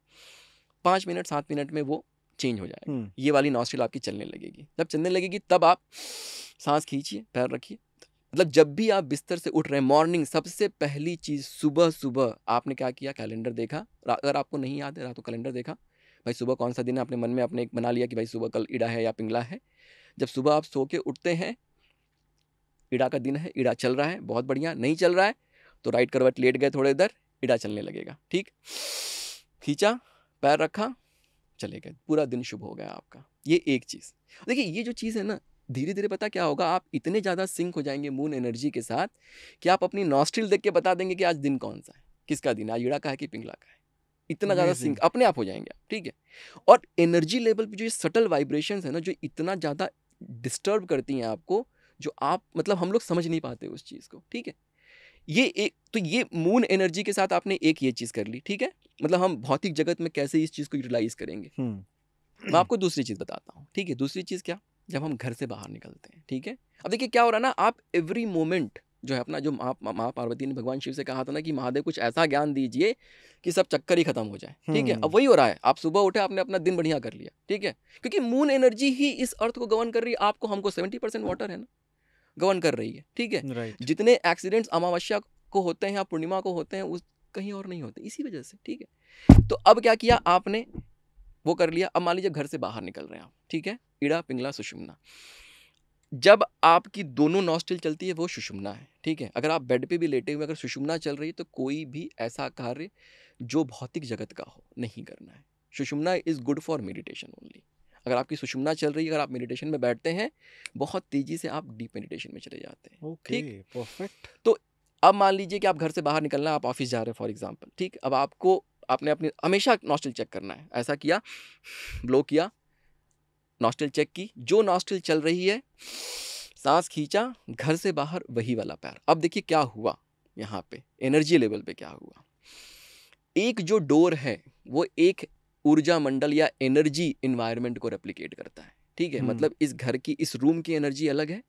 पाँच मिनट सात मिनट में वो चेंज हो जाएगा हम्म। ये वाली नॉस्ट्रिल आपकी चलने लगेगी जब चलने लगेगी तब आप सांस खींचिए पैर रखिए मतलब जब भी आप बिस्तर से उठ रहे हैं मॉर्निंग सबसे पहली चीज़ सुबह सुबह आपने क्या किया कैलेंडर देखा अगर आपको नहीं याद है रात कैलेंडर देखा भाई सुबह कौन सा दिन है अपने मन में अपने एक बना लिया कि भाई सुबह कल ईड़ा है या पिंगला है जब सुबह आप सो के उठते हैं ईड़ा का दिन है ईड़ा चल रहा है बहुत बढ़िया नहीं चल रहा है तो राइट करवट लेट गए थोड़े इधर ईड़ा चलने लगेगा ठीक खींचा पैर रखा चले गए पूरा दिन शुभ हो गया आपका ये एक चीज़ देखिए ये जो चीज़ है ना धीरे धीरे पता क्या होगा आप इतने ज़्यादा सिंक हो जाएंगे मून एनर्जी के साथ कि आप अपनी नॉस्ट्रिल देख के बता देंगे कि आज दिन कौन सा है किसका दिन आज ईड़ा का है कि पिंगला का है इतना ज़्यादा सिंक अपने आप हो जाएंगे ठीक है और एनर्जी लेवल पे जो ये सटल वाइब्रेशन है ना जो इतना ज़्यादा डिस्टर्ब करती हैं आपको जो आप मतलब हम लोग समझ नहीं पाते उस चीज़ को ठीक है ये एक तो ये मून एनर्जी के साथ आपने एक ये चीज़ कर ली ठीक है मतलब हम भौतिक जगत में कैसे इस चीज़ को यूटिलाइज करेंगे हम्म। मैं आपको दूसरी चीज़ बताता हूँ ठीक है दूसरी चीज़ क्या जब हम घर से बाहर निकलते हैं ठीक है अब देखिए क्या हो रहा है ना आप एवरी मोमेंट जो है अपना जो महा महा पार्वती ने भगवान शिव से कहा था ना कि महादेव कुछ ऐसा ज्ञान दीजिए कि सब चक्कर ही खत्म हो जाए ठीक है अब हम्म। वही हो रहा है आप सुबह उठे आपने अपना दिन बढ़िया कर लिया ठीक है क्योंकि मून एनर्जी ही इस अर्थ को गवन कर रही है आपको हमको सेवेंटी परसेंट वाटर है ना गवन कर रही है ठीक है right. जितने एक्सीडेंट्स अमावस्या को होते हैं या पूर्णिमा को होते हैं उस कहीं और नहीं होते इसी वजह से ठीक है तो अब क्या किया आपने वो कर लिया अब मान लीजिए घर से बाहर निकल रहे हैं आप ठीक है ईड़ा पिंगला सुषुमना जब आपकी दोनों नॉस्टिल चलती है वो सुषुम्ना है ठीक है अगर आप बेड पे भी लेटे हुए अगर सुषुम्ना चल रही है तो कोई भी ऐसा कार्य जो भौतिक जगत का हो नहीं करना है Sushumna is good for meditation only अगर आपकी सुषुम्ना चल रही है अगर आप मेडिटेशन में बैठते हैं बहुत तेज़ी से आप डीप मेडिटेशन में चले जाते हैं ठीक परफेक्ट तो अब मान लीजिए कि आप घर से बाहर निकलना आप ऑफिस जा रहे हैं फॉर एग्जाम्पल ठीक अब आपको आपने अपनी हमेशा नॉस्टल चेक करना है ऐसा किया ब्लो किया नॉस्टल चेक की जो नॉस्टल चल रही है सांस खींचा घर से बाहर वही वाला पैर अब देखिए क्या हुआ यहाँ पे एनर्जी लेवल पे क्या हुआ एक जो डोर है वो एक ऊर्जा मंडल या एनर्जी इन्वायरमेंट को रेप्लिकेट करता है ठीक है हम्म। मतलब इस घर की इस रूम की एनर्जी अलग है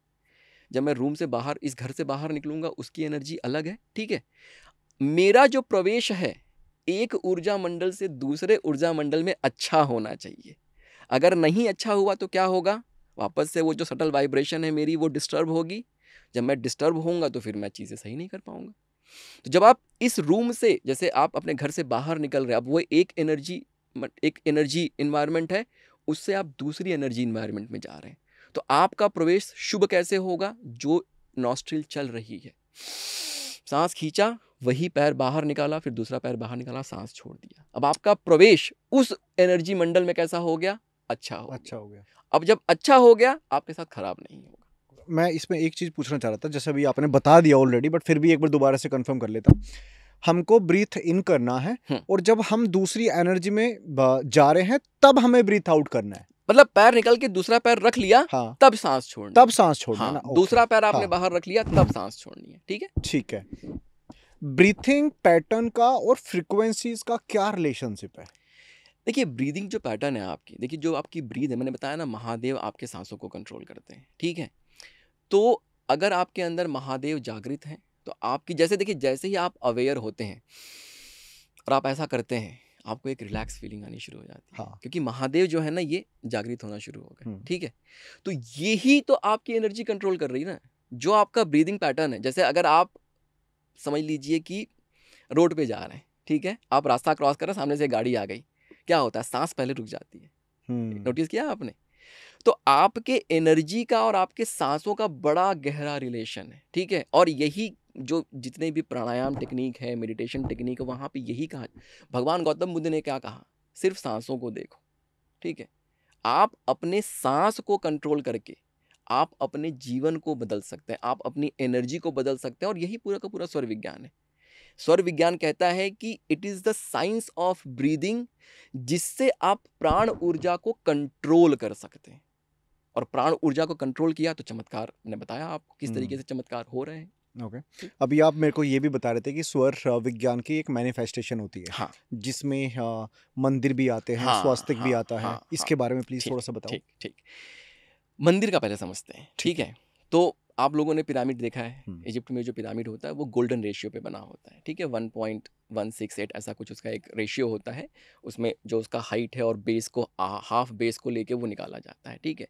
जब मैं रूम से बाहर इस घर से बाहर निकलूंगा उसकी एनर्जी अलग है ठीक है मेरा जो प्रवेश है एक ऊर्जा मंडल से दूसरे ऊर्जा मंडल में अच्छा होना चाहिए अगर नहीं अच्छा हुआ तो क्या होगा वापस से वो जो सटल वाइब्रेशन है मेरी वो डिस्टर्ब होगी जब मैं डिस्टर्ब होऊंगा तो फिर मैं चीज़ें सही नहीं कर पाऊंगा तो जब आप इस रूम से जैसे आप अपने घर से बाहर निकल रहे हैं अब वो एक एनर्जी एक एनर्जी इन्वायरमेंट है उससे आप दूसरी एनर्जी इन्वायरमेंट में जा रहे हैं तो आपका प्रवेश शुभ कैसे होगा जो नॉस्ट्रिल चल रही है सांस खींचा वही पैर बाहर निकाला फिर दूसरा पैर बाहर निकाला सांस छोड़ दिया अब आपका प्रवेश उस एनर्जी मंडल में कैसा हो गया अच्छा हो अच्छा हो गया अब जब अच्छा हो गया आपके साथ खराब नहीं होगा मैं इसमें एक चीज़ पूछना चाह रहा था जैसे अभी आपने बता दिया ऑलरेडी बट फिर भी एक बार दोबारा से कंफर्म कर लेता हमको ब्रीथ इन करना है हम्म। और जब हम दूसरी एनर्जी में जा रहे हैं तब हमें ब्रीथ आउट करना है मतलब पैर निकल के दूसरा पैर रख लिया हाँ, तब सांस छोड़ना तब सांस छोड़ना हाँ, ना, दूसरा पैर आपने हाँ, बाहर रख लिया तब सांस छोड़नी है ठीक है ठीक है ब्रीथिंग पैटर्न का और फ्रीक्वेंसीज का क्या रिलेशनशिप है देखिए ब्रीदिंग जो पैटर्न है आपकी देखिए जो आपकी ब्रीद है मैंने बताया ना महादेव आपके सांसों को कंट्रोल करते हैं ठीक है तो अगर आपके अंदर महादेव जागृत हैं तो आपकी जैसे देखिए जैसे ही आप अवेयर होते हैं और आप ऐसा करते हैं आपको एक रिलैक्स फीलिंग आनी शुरू हो जाती है हाँ। क्योंकि महादेव जो है ना ये जागृत होना शुरू हो गए ठीक है तो यही तो आपकी एनर्जी कंट्रोल कर रही है ना जो आपका ब्रीदिंग पैटर्न है जैसे अगर आप समझ लीजिए कि रोड पे जा रहे हैं ठीक है आप रास्ता क्रॉस कर रहे हैं सामने से गाड़ी आ गई क्या होता है सांस पहले रुक जाती है नोटिस हम्म। किया आपने तो आपके एनर्जी का और आपके सांसों का बड़ा गहरा रिलेशन है ठीक है और यही जो जितने भी प्राणायाम टेक्निक है मेडिटेशन टेक्निक है वहाँ पे यही कहा भगवान गौतम बुद्ध ने क्या कहा सिर्फ सांसों को देखो ठीक है आप अपने सांस को कंट्रोल करके आप अपने जीवन को बदल सकते हैं आप अपनी एनर्जी को बदल सकते हैं और यही पूरा का पूरा स्वर विज्ञान है स्वर विज्ञान कहता है कि it is the science of breathing जिससे आप प्राण ऊर्जा को कंट्रोल कर सकते हैं और प्राण ऊर्जा को कंट्रोल किया तो चमत्कार ने बताया आपको किस तरीके हम्म। से चमत्कार हो रहे हैं ओके okay. अभी आप मेरे को ये भी बता रहे थे कि स्वर विज्ञान की एक मैनिफेस्टेशन होती है हाँ. जिसमें हाँ, मंदिर भी आते हैं हाँ, स्वास्थ्य हाँ, भी आता हाँ, है हाँ। इसके हाँ, बारे में प्लीज थोड़ा सा बताओ ठीक ठीक मंदिर का पहले समझते हैं ठीक है तो आप लोगों ने पिरामिड देखा है हम्म। इजिप्ट में जो पिरामिड होता है वो गोल्डन रेशियो पे बना होता है ठीक है one point one six eight ऐसा कुछ उसका एक रेशियो होता है उसमें जो उसका हाइट है और बेस को हाफ बेस को लेके वो निकाला जाता है ठीक है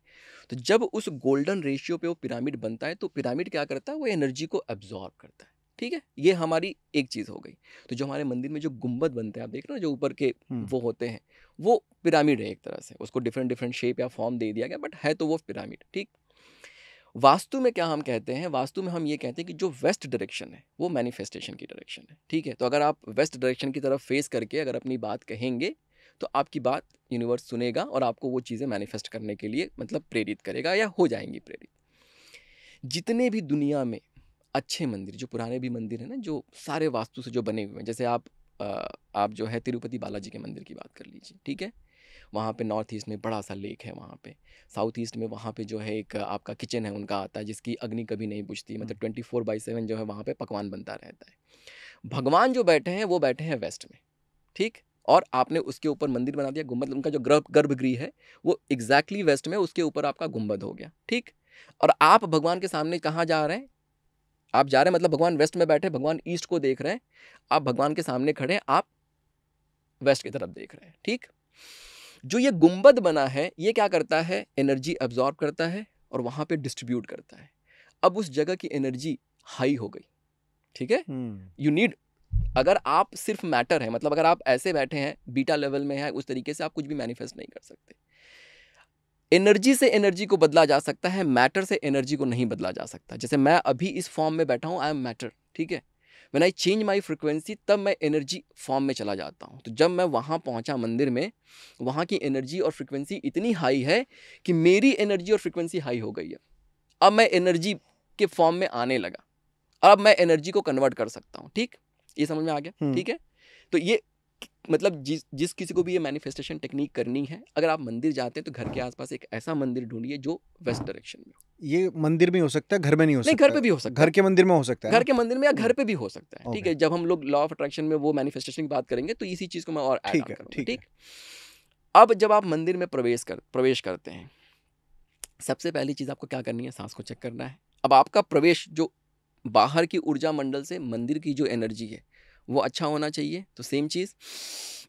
तो जब उस गोल्डन रेशियो पे वो पिरामिड बनता है तो पिरामिड क्या करता है वो एनर्जी को एब्जॉर्ब करता है ठीक है ये हमारी एक चीज़ हो गई तो जो हमारे मंदिर में जो गुम्बद बनते हैं आप देख रहे हो जो ऊपर के हम्म। वो होते हैं वो पिरामिड है एक तरह से उसको डिफरेंट डिफरेंट शेप या फॉर्म दे दिया गया बट है तो वो पिरामिड ठीक वास्तु में क्या हम कहते हैं वास्तु में हम ये कहते हैं कि जो वेस्ट डायरेक्शन है वो मैनिफेस्टेशन की डायरेक्शन है ठीक है तो अगर आप वेस्ट डायरेक्शन की तरफ फेस करके अगर अपनी बात कहेंगे तो आपकी बात यूनिवर्स सुनेगा और आपको वो चीज़ें मैनिफेस्ट करने के लिए मतलब प्रेरित करेगा या हो जाएंगी प्रेरित जितने भी दुनिया में अच्छे मंदिर जो पुराने भी मंदिर हैं ना जो सारे वास्तु से जो बने हुए हैं जैसे आप आप जो है तिरुपति बालाजी के मंदिर की बात कर लीजिए ठीक है वहाँ पे नॉर्थ ईस्ट में बड़ा सा लेक है वहाँ पे साउथ ईस्ट में वहाँ पे जो है एक आपका किचन है उनका आता है जिसकी अग्नि कभी नहीं बुझती मतलब हम्म। ट्वेंटी फोर बाई सेवन जो है वहाँ पे पकवान बनता रहता है भगवान जो बैठे हैं वो बैठे हैं वेस्ट में ठीक और आपने उसके ऊपर मंदिर बना दिया गुम्बद उनका जो गर्भ गर्भगृह है वो एग्जैक्टली वेस्ट में उसके ऊपर आपका गुम्बद हो गया ठीक और आप भगवान के सामने कहाँ जा रहे हैं आप जा रहे हैं मतलब भगवान वेस्ट में बैठे भगवान ईस्ट को देख रहे हैं आप भगवान के सामने खड़े आप वेस्ट की तरफ देख रहे हैं ठीक जो ये गुंबद बना है ये क्या करता है एनर्जी एब्जॉर्ब करता है और वहाँ पे डिस्ट्रीब्यूट करता है अब उस जगह की एनर्जी हाई हो गई ठीक है यू हम्म। नीड अगर आप सिर्फ मैटर है मतलब अगर आप ऐसे बैठे हैं बीटा लेवल में है उस तरीके से आप कुछ भी मैनिफेस्ट नहीं कर सकते एनर्जी से एनर्जी को बदला जा सकता है मैटर से एनर्जी को नहीं बदला जा सकता जैसे मैं अभी इस फॉर्म में बैठा हूँ आई एम मैटर ठीक है when I change my frequency तब मैं एनर्जी फॉर्म में चला जाता हूँ तो जब मैं वहाँ पहुँचा मंदिर में वहाँ की एनर्जी और फ्रिक्वेंसी इतनी हाई है कि मेरी एनर्जी और फ्रिक्वेंसी हाई हो गई है अब मैं एनर्जी के फॉर्म में आने लगा अब मैं एनर्जी को कन्वर्ट कर सकता हूँ ठीक ये समझ में आ गया हम्म। ठीक है तो ये मतलब जिस जिस किसी को भी ये मैनिफेस्टेशन टेक्निक करनी है अगर आप मंदिर जाते हैं तो घर के आसपास एक ऐसा मंदिर ढूंढिए जो वेस्ट डायरेक्शन में ये मंदिर में हो सकता है घर में नहीं हो सकता नहीं घर पे भी हो सकता है घर के मंदिर में हो सकता है घर के मंदिर में या घर पे भी हो सकता है ठीक है जब हम लोग लॉ ऑफ अट्रैक्शन में वो मैनिफेस्टेशन की बात करेंगे तो इसी चीज़ को मैं और ठीक है ठीक अब जब आप मंदिर में प्रवेश कर प्रवेश करते हैं सबसे पहली चीज़ आपको क्या करनी है सांस को चेक करना है अब आपका प्रवेश जो बाहर की ऊर्जा मंडल से मंदिर की जो एनर्जी है वो अच्छा होना चाहिए तो सेम चीज़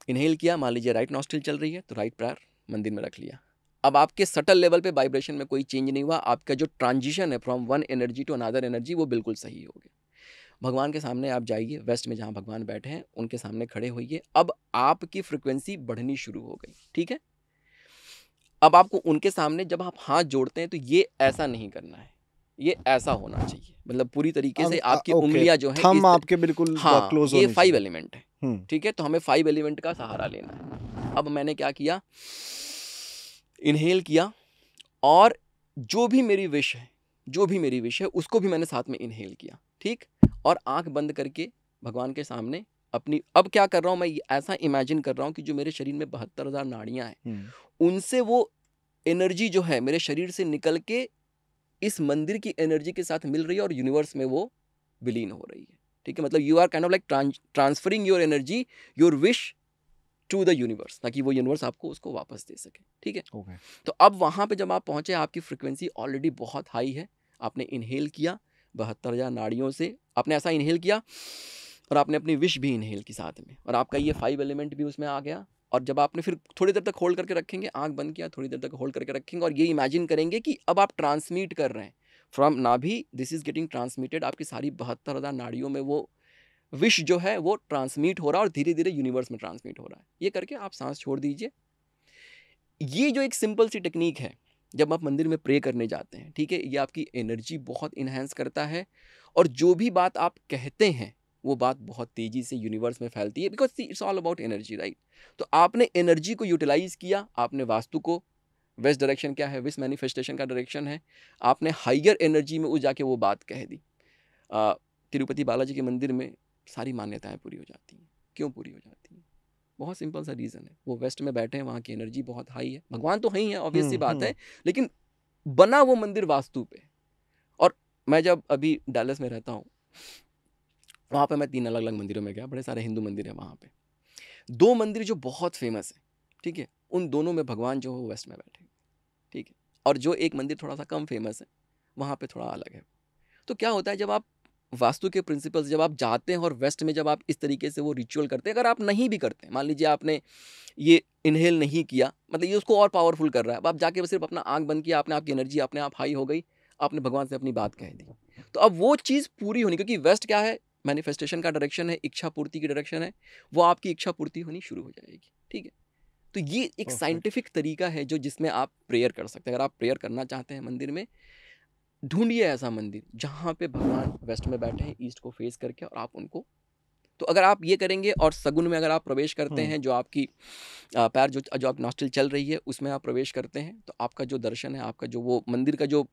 इनहेल किया मान लीजिए राइट नॉस्टिल चल रही है तो राइट प्रार मंदिर में रख लिया अब आपके सटल लेवल पे वाइब्रेशन में कोई चेंज नहीं हुआ आपका जो ट्रांजिशन है from one energy to another energy वो बिल्कुल सही हो गया भगवान के सामने आप जाइए वेस्ट में जहाँ भगवान बैठे हैं उनके सामने खड़े होइए अब आपकी फ्रिक्वेंसी बढ़नी शुरू हो गई ठीक है अब आपको उनके सामने जब आप हाथ जोड़ते हैं तो ये ऐसा नहीं करना है ये ऐसा होना चाहिए मतलब पूरी तरीके से आपकी उंगलियां जो है हम आपके बिल्कुल हाँ क्लोज ये फाइव एलिमेंट है हम्म। ठीक है तो हमें फाइव एलिमेंट का सहारा लेना है अब मैंने क्या किया इनहेल किया और जो भी मेरी विश है जो भी मेरी विश है उसको भी मैंने साथ में इनहेल किया ठीक और आंख बंद करके भगवान के सामने अपनी अब क्या कर रहा हूँ मैं ऐसा इमेजिन कर रहा हूँ कि जो मेरे शरीर में बहत्तर हज़ार नाड़ियाँ हैं हम्म। उनसे वो एनर्जी जो है मेरे शरीर से निकल के इस मंदिर की एनर्जी के साथ मिल रही है और यूनिवर्स में वो विलीन हो रही है ठीक है मतलब you are kind of like transferring your energy your wish to the universe ताकि वो यूनिवर्स आपको उसको वापस दे सके ठीक है okay. तो अब वहाँ पे जब आप पहुँचे आपकी फ्रिक्वेंसी ऑलरेडी बहुत हाई है आपने इनहेल किया बहत्तर हज़ार नाड़ियों से आपने ऐसा इनहेल किया और आपने अपनी विश भी इनहेल की साथ में और आपका ये फाइव एलिमेंट भी उसमें आ गया और जब आपने फिर थोड़ी देर तक होल्ड करके रखेंगे आँख बंद किया थोड़ी देर तक होल्ड करके रखेंगे और ये इमेजिन करेंगे कि अब आप ट्रांसमिट कर रहे हैं फ्रॉम भी दिस इज़ गेटिंग ट्रांसमिटेड आपकी सारी बहत्तर हज़ार नाड़ियों में वो विश जो है वो ट्रांसमिट हो रहा है और धीरे धीरे यूनिवर्स में ट्रांसमिट हो रहा है ये करके आप सांस छोड़ दीजिए ये जो एक सिंपल सी टेक्निक है जब आप मंदिर में प्रे करने जाते हैं ठीक है ये आपकी एनर्जी बहुत इन्हेंस करता है और जो भी बात आप कहते हैं वो बात बहुत तेज़ी से यूनिवर्स में फैलती है because it's all about energy right तो आपने एनर्जी को यूटिलाइज़ किया आपने वास्तु को वेस्ट डायरेक्शन क्या है वेस्ट मैनिफेस्टेशन का डायरेक्शन है आपने हाइयर एनर्जी में वो जाके वो बात कह दी तिरुपति बालाजी के मंदिर में सारी मान्यताएं पूरी हो जाती हैं क्यों पूरी हो जाती हैं बहुत सिंपल सा रीज़न है वो वेस्ट में बैठे हैं वहाँ की एनर्जी बहुत हाई है भगवान तो है ही है ऑब्वियसली हम्म, बात है हम्म। लेकिन बना वो मंदिर वास्तु पे और मैं जब अभी डैलस में रहता हूँ वहाँ पर मैं तीन अलग अलग मंदिरों में गया बड़े सारे हिंदू मंदिर हैं वहाँ पर दो मंदिर जो बहुत फेमस है ठीक है उन दोनों में भगवान जो है वेस्ट में बैठे ठीक है और जो एक मंदिर थोड़ा सा कम फेमस है वहाँ पे थोड़ा अलग है तो क्या होता है जब आप वास्तु के प्रिंसिपल्स जब आप जाते हैं और वेस्ट में जब आप इस तरीके से वो रिचुअल करते हैं अगर आप नहीं भी करते मान लीजिए आपने ये इनहेल नहीं किया मतलब ये उसको और पावरफुल कर रहा है अब आप जाके सिर्फ अपना आँख बंद किया आपने आपकी एनर्जी अपने आप हाई हो गई आपने भगवान से अपनी बात कह दी तो अब वो चीज़ पूरी होनी क्योंकि वेस्ट क्या है मैनिफेस्टेशन का डायरेक्शन है इच्छा पूर्ति की डायरेक्शन है वो आपकी इच्छा पूर्ति होनी शुरू हो जाएगी ठीक है तो ये एक साइंटिफिक तरीका है जो जिसमें आप प्रेयर कर सकते हैं अगर आप प्रेयर करना चाहते हैं मंदिर में ढूंढिए ऐसा मंदिर जहाँ पे भगवान वेस्ट में बैठे हैं ईस्ट को फेस करके और आप उनको तो अगर आप ये करेंगे और सगुन में अगर आप प्रवेश करते हम्म। हैं जो आपकी पैर जो जो आप नॉस्टल चल रही है उसमें आप प्रवेश करते हैं तो आपका जो दर्शन है आपका जो वो मंदिर का जो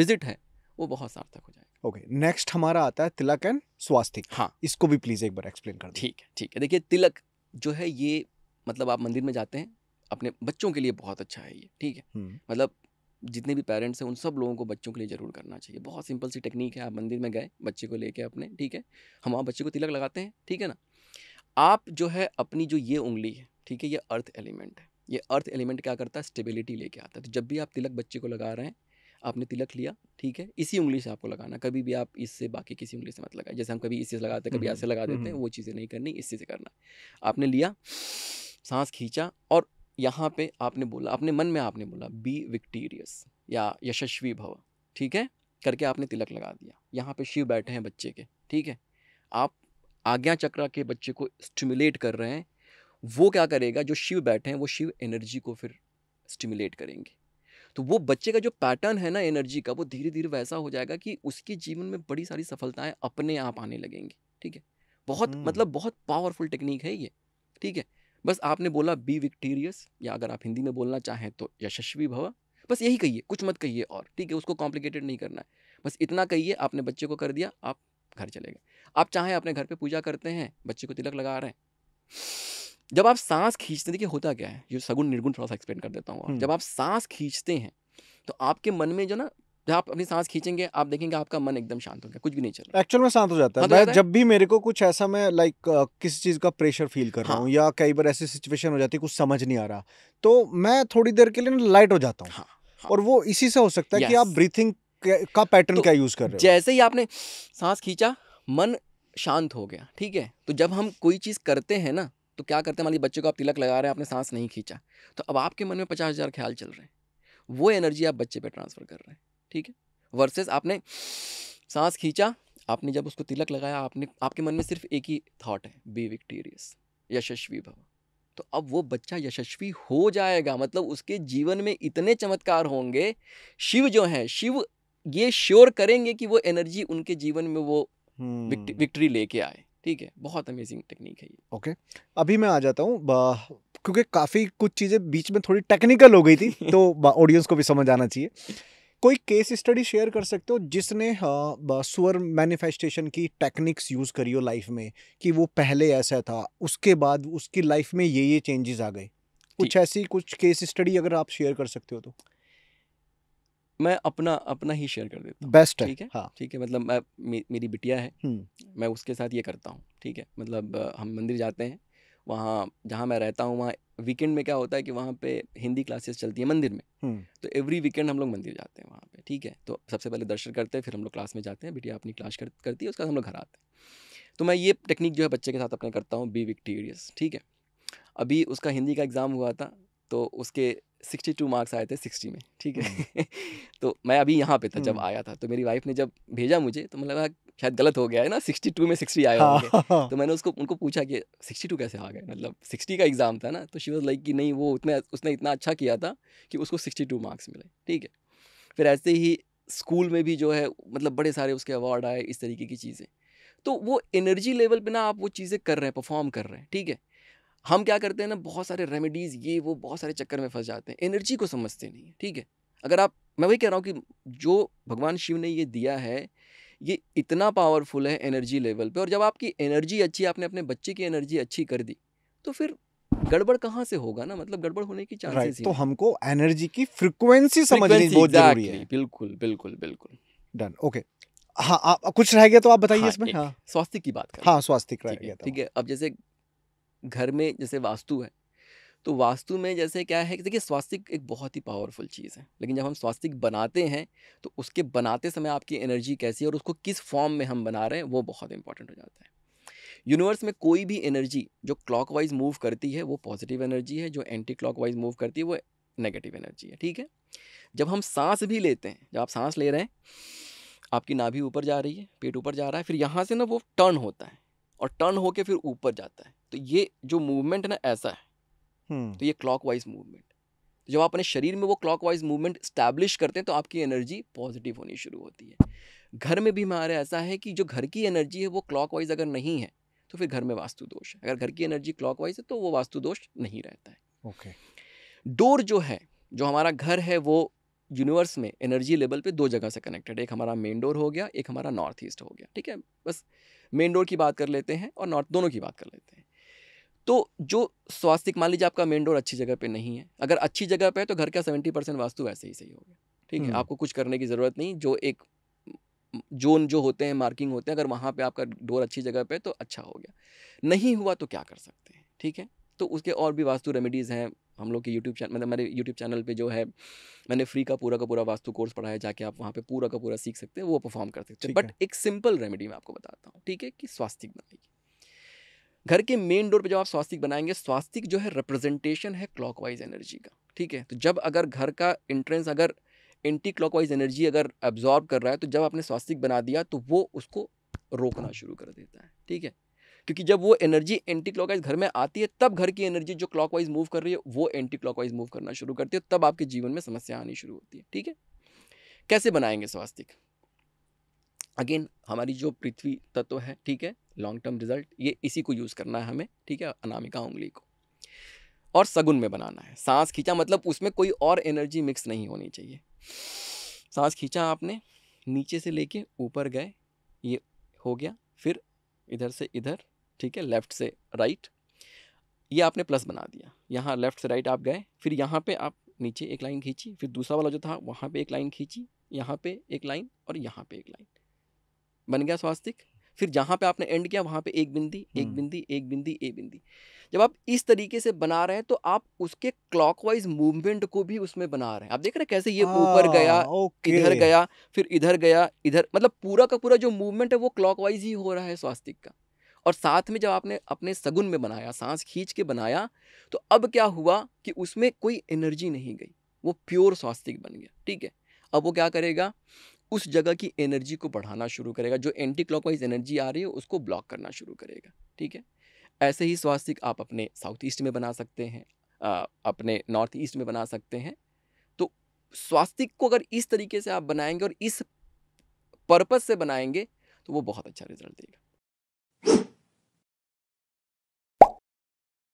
विजिट है वो बहुत सार्थक हो जाए ओके okay, नेक्स्ट हमारा आता है तिलक एंड स्वास्थ्य हाँ इसको भी प्लीज़ एक बार एक्सप्लेन कर ठीक है ठीक है देखिए तिलक जो है ये मतलब आप मंदिर में जाते हैं अपने बच्चों के लिए बहुत अच्छा है ये ठीक है हम्म। मतलब जितने भी पेरेंट्स हैं उन सब लोगों को बच्चों के लिए ज़रूर करना चाहिए बहुत सिंपल सी टेक्निक है आप मंदिर में गए बच्चे को लेके अपने ठीक है हम वहाँ बच्चे को तिलक लगाते हैं ठीक है ना आप जो है अपनी जो ये उंगली है ठीक है ये अर्थ एलिमेंट है ये अर्थ एलिमेंट क्या करता है स्टेबिलिटी लेके आता है तो जब भी आप तिलक बच्चे को लगा रहे हैं आपने तिलक लिया ठीक है इसी उंगली से आपको लगाना कभी भी आप इससे बाकी किसी उंगली से मत लगाए जैसे हम कभी इससे लगाते हैं कभी हम्म, ऐसे लगा देते हैं हम्म। वो चीज़ें नहीं करनी इससे से करना आपने लिया सांस खींचा और यहाँ पे आपने बोला अपने मन में आपने बोला बी विक्टीरियस या यशस्वी भव ठीक है करके आपने तिलक लगा दिया यहाँ पे शिव बैठे हैं बच्चे के ठीक है आप आज्ञा चक्र के बच्चे को स्टिमुलेट कर रहे हैं वो क्या करेगा जो शिव बैठे हैं वो शिव एनर्जी को फिर स्टिमुलेट करेंगे तो वो बच्चे का जो पैटर्न है ना एनर्जी का वो धीरे धीरे वैसा हो जाएगा कि उसके जीवन में बड़ी सारी सफलताएं अपने आप आने लगेंगी ठीक है बहुत हम्म। मतलब बहुत पावरफुल टेक्निक है ये ठीक है बस आपने बोला बी विक्टीरियस या अगर आप हिंदी में बोलना चाहें तो यशस्वी भव बस यही कहिए कुछ मत कहिए और ठीक है उसको कॉम्प्लिकेटेड नहीं करना है बस इतना कहिए आपने बच्चे को कर दिया आप घर चले गए आप चाहें अपने घर पे पूजा करते हैं बच्चे को तिलक लगा रहे हैं जब आप सांस खींचते देखिए होता क्या है ये सगुण निर्गुण थोड़ा सा एक्सप्लेन कर देता हूँ हम्म। जब आप सांस खींचते हैं तो आपके मन में जो ना जब आप अपनी सांस खींचेंगे आप देखेंगे आपका मन एकदम शांत हो गया कुछ भी नहीं चल रहा एक्चुअल में शांत हो जाता है मैं जब भी मेरे को कुछ ऐसा मैं लाइक किसी चीज़ का प्रेशर फील कर रहा हाँ। हूँ या कई बार ऐसी सिचुएशन हो जाती है कुछ समझ नहीं आ रहा तो मैं थोड़ी देर के लिए ना लाइट हो जाता हूँ हाँ, हाँ, और वो इसी से हो सकता है कि आप ब्रीथिंग का पैटर्न तो क्या यूज़ कर रहे हो जैसे ही आपने सांस खींचा मन शांत हो गया ठीक है तो जब हम कोई चीज़ करते हैं ना तो क्या करते हैं मान लीजिए बच्चे को आप तिलक लगा रहे हैं आपने सांस नहीं खींचा तो अब आपके मन में पचास हज़ार ख्याल चल रहे हैं वो एनर्जी आप बच्चे पे ट्रांसफ़र कर रहे हैं ठीक है वर्सेस आपने सांस खींचा आपने जब उसको तिलक लगाया आपने आपके मन में सिर्फ एक ही थाट है बी विक्टीरियस यशस्वी भव तो अब वो बच्चा यशस्वी हो जाएगा मतलब उसके जीवन में इतने चमत्कार होंगे शिव जो हैं शिव ये श्योर करेंगे कि वो एनर्जी उनके जीवन में वो विक्ट्री हम्म। लेके आए ठीक है बहुत अमेजिंग टेक्निक है ये ओके अभी मैं आ जाता हूँ क्योंकि काफ़ी कुछ चीज़ें बीच में थोड़ी टेक्निकल हो गई थी तो ऑडियंस को भी समझ आना चाहिए कोई केस स्टडी शेयर कर सकते हो जिसने सुअर मैनिफेस्टेशन की टेक्निक्स यूज़ करी हो लाइफ में कि वो पहले ऐसा था उसके बाद उसकी लाइफ में ये ये चेंजेस आ गए कुछ ऐसी कुछ केस स्टडी अगर आप शेयर कर सकते हो तो मैं अपना अपना ही शेयर कर देता हूँ बेस्ट ठीक है हाँ। ठीक है मतलब मैं मे, मेरी बिटिया है हम्म। मैं उसके साथ ये करता हूँ ठीक है मतलब हम मंदिर जाते हैं वहाँ जहाँ मैं रहता हूँ वहाँ वीकेंड में क्या होता है कि वहाँ पे हिंदी क्लासेस चलती है मंदिर में हम्म। तो एवरी वीकेंड हम लोग मंदिर जाते हैं वहाँ पे ठीक है तो सबसे पहले दर्शन करते हैं फिर हम लोग क्लास में जाते हैं बिटिया अपनी क्लास कर, करती है उसके बाद हम लोग घर आते हैं तो मैं ये टेक्निक जो है बच्चे के साथ अपने करता हूँ बी विक्टीरियस ठीक है अभी उसका हिंदी का एग्ज़ाम हुआ था तो उसके सिक्सटी टू मार्क्स आए थे सिक्सटी में ठीक है हम्म। तो मैं अभी यहाँ पे था जब हम्म। आया था तो मेरी वाइफ ने जब भेजा मुझे तो मतलब शायद गलत हो गया है ना सिक्सटी टू में सिक्सटी आया होंगे हाँ। तो मैंने उसको उनको पूछा कि सिक्सटी टू कैसे आ गए मतलब सिक्सटी का एग्ज़ाम था ना तो शी वॉज लाइक कि नहीं वो उतने उसने इतना अच्छा किया था कि उसको सिक्सटी टू मार्क्स मिले ठीक है फिर ऐसे ही स्कूल में भी जो है मतलब बड़े सारे उसके अवार्ड आए इस तरीके की चीज़ें तो वो एनर्जी लेवल पे ना आप वो चीज़ें कर रहे हैं परफॉर्म कर रहे हैं ठीक है हम क्या करते हैं ना बहुत सारे रेमेडीज़ ये वो बहुत सारे चक्कर में फंस जाते हैं एनर्जी को समझते नहीं है ठीक है अगर आप मैं वही कह रहा हूँ कि जो भगवान शिव ने ये दिया है ये इतना पावरफुल है एनर्जी लेवल पे और जब आपकी एनर्जी अच्छी आपने अपने बच्चे की एनर्जी अच्छी कर दी तो फिर गड़बड़ कहाँ से होगा ना मतलब गड़बड़ होने की चांसेस right, तो हमको एनर्जी की फ्रिक्वेंसी समझनी बहुत जरूरी है बिल्कुल बिल्कुल बिल्कुल डन ओके हाँ आप कुछ रह गया तो आप बताइए हाँ, इसमें हाँ स्वास्थ्य की बात करें हाँ स्वास्थ्य रह गया तो। ठीक है अब जैसे घर में जैसे वास्तु है तो वास्तु में जैसे क्या है कि देखिए स्वास्तिक एक बहुत ही पावरफुल चीज़ है लेकिन जब हम स्वास्तिक बनाते हैं तो उसके बनाते समय आपकी एनर्जी कैसी है और उसको किस फॉर्म में हम बना रहे हैं वो बहुत इंपॉर्टेंट हो जाता है यूनिवर्स में कोई भी एनर्जी जो क्लॉकवाइज मूव करती है वो पॉजिटिव एनर्जी है जो एंटी क्लॉकवाइज मूव करती है वो नेगेटिव एनर्जी है ठीक है जब हम सांस भी लेते हैं जब आप सांस ले रहे हैं आपकी नाभि ऊपर जा रही है पेट ऊपर जा रहा है फिर यहाँ से ना वो टर्न होता है और टर्न होके फिर ऊपर जाता है तो ये जो मूवमेंट ना ऐसा है हम्म। तो ये क्लॉक वाइज मूवमेंट जब आप अपने शरीर में वो क्लॉक वाइज मूवमेंट स्टैब्लिश करते हैं तो आपकी एनर्जी पॉजिटिव होनी शुरू होती है घर में भी हमारे ऐसा है कि जो घर की एनर्जी है वो क्लॉक वाइज अगर नहीं है तो फिर घर में वास्तु दोष है अगर घर की एनर्जी क्लॉक वाइज है तो वो वास्तु दोष नहीं रहता है ओके डोर जो है जो हमारा घर है वो यूनिवर्स में एनर्जी लेवल पे दो जगह से कनेक्टेड है एक हमारा मेन डोर हो गया एक हमारा नॉर्थ ईस्ट हो गया ठीक है बस मेन डोर की बात कर लेते हैं और नॉर्थ दोनों की बात कर लेते हैं तो जो स्वास्थ्य मान लीजिए आपका मेन डोर अच्छी जगह पे नहीं है अगर अच्छी जगह पे है तो घर का सेवेंटी परसेंट वास्तु वैसे ही सही हो गया ठीक है हम्म। आपको कुछ करने की ज़रूरत नहीं जो एक जोन जो होते हैं मार्किंग होते हैं अगर वहाँ पे आपका डोर अच्छी जगह पे तो अच्छा हो गया नहीं हुआ तो क्या कर सकते हैं ठीक है तो उसके और भी वास्तु रेमेडीज़ हैं हम लोग के यूट्यूब चैनल मतलब मेरे यूट्यूब चैनल पे जो है मैंने फ्री का पूरा का पूरा वास्तु कोर्स पढ़ाया जाके आप वहाँ पे पूरा का पूरा सीख सकते हैं वो परफॉर्म कर सकते हैं बट एक सिंपल रेमेडी मैं आपको बताता हूँ ठीक है कि स्वास्थ्य बनाइए घर के मेन डोर पे जब आप स्वास्तिक बनाएंगे स्वास्तिक जो है रिप्रेजेंटेशन है क्लॉकवाइज एनर्जी का ठीक है तो जब अगर घर का एंट्रेंस अगर एंटी क्लॉकवाइज एनर्जी अगर एब्जॉर्ब कर रहा है तो जब आपने स्वास्तिक बना दिया तो वो उसको रोकना शुरू कर देता है ठीक है क्योंकि जब वो एनर्जी एंटी क्लॉकवाइज घर में आती है तब घर की एनर्जी जो क्लॉकवाइज मूव कर रही है वो एंटी क्लॉकवाइज मूव करना शुरू करती है तब आपके जीवन में समस्या आनी शुरू होती है ठीक है कैसे बनाएंगे स्वास्तिक अगेन हमारी जो पृथ्वी तत्व है ठीक है लॉन्ग टर्म रिजल्ट ये इसी को यूज़ करना है हमें ठीक है अनामिका उंगली को और सगुन में बनाना है सांस खींचा मतलब उसमें कोई और एनर्जी मिक्स नहीं होनी चाहिए सांस खींचा आपने नीचे से लेके ऊपर गए ये हो गया फिर इधर से इधर ठीक है लेफ़्ट से राइट ये आपने प्लस बना दिया यहाँ लेफ़्ट से राइट आप गए फिर यहाँ पे आप नीचे एक लाइन खींची फिर दूसरा वाला जो था वहाँ पे एक लाइन खींची यहाँ पे एक लाइन और यहाँ पे एक लाइन बन गया स्वास्तिक फिर जहाँ पे आपने एंड किया वहाँ पे एक बिंदी एक हम्म। बिंदी एक बिंदी ए बिंदी जब आप इस तरीके से बना रहे हैं तो आप उसके क्लॉकवाइज मूवमेंट को भी उसमें बना रहे हैं आप देख रहे हैं कैसे ये ऊपर हाँ, गया इधर गया फिर इधर गया इधर मतलब पूरा का पूरा जो मूवमेंट है वो क्लॉकवाइज ही हो रहा है स्वास्तिक का और साथ में जब आपने अपने सगुन में बनाया सांस खींच के बनाया तो अब क्या हुआ कि उसमें कोई एनर्जी नहीं गई वो प्योर स्वास्तिक बन गया ठीक है अब वो क्या करेगा उस जगह की एनर्जी को बढ़ाना शुरू करेगा जो एंटी क्लॉकवाइज एनर्जी आ रही है उसको ब्लॉक करना शुरू करेगा ठीक है ऐसे ही स्वास्तिक आप अपने साउथ ईस्ट में बना सकते हैं आ, अपने नॉर्थ ईस्ट में बना सकते हैं तो स्वास्तिक को अगर इस तरीके से आप बनाएंगे और इस पर्पज़ से बनाएंगे तो वो बहुत अच्छा रिजल्ट देगा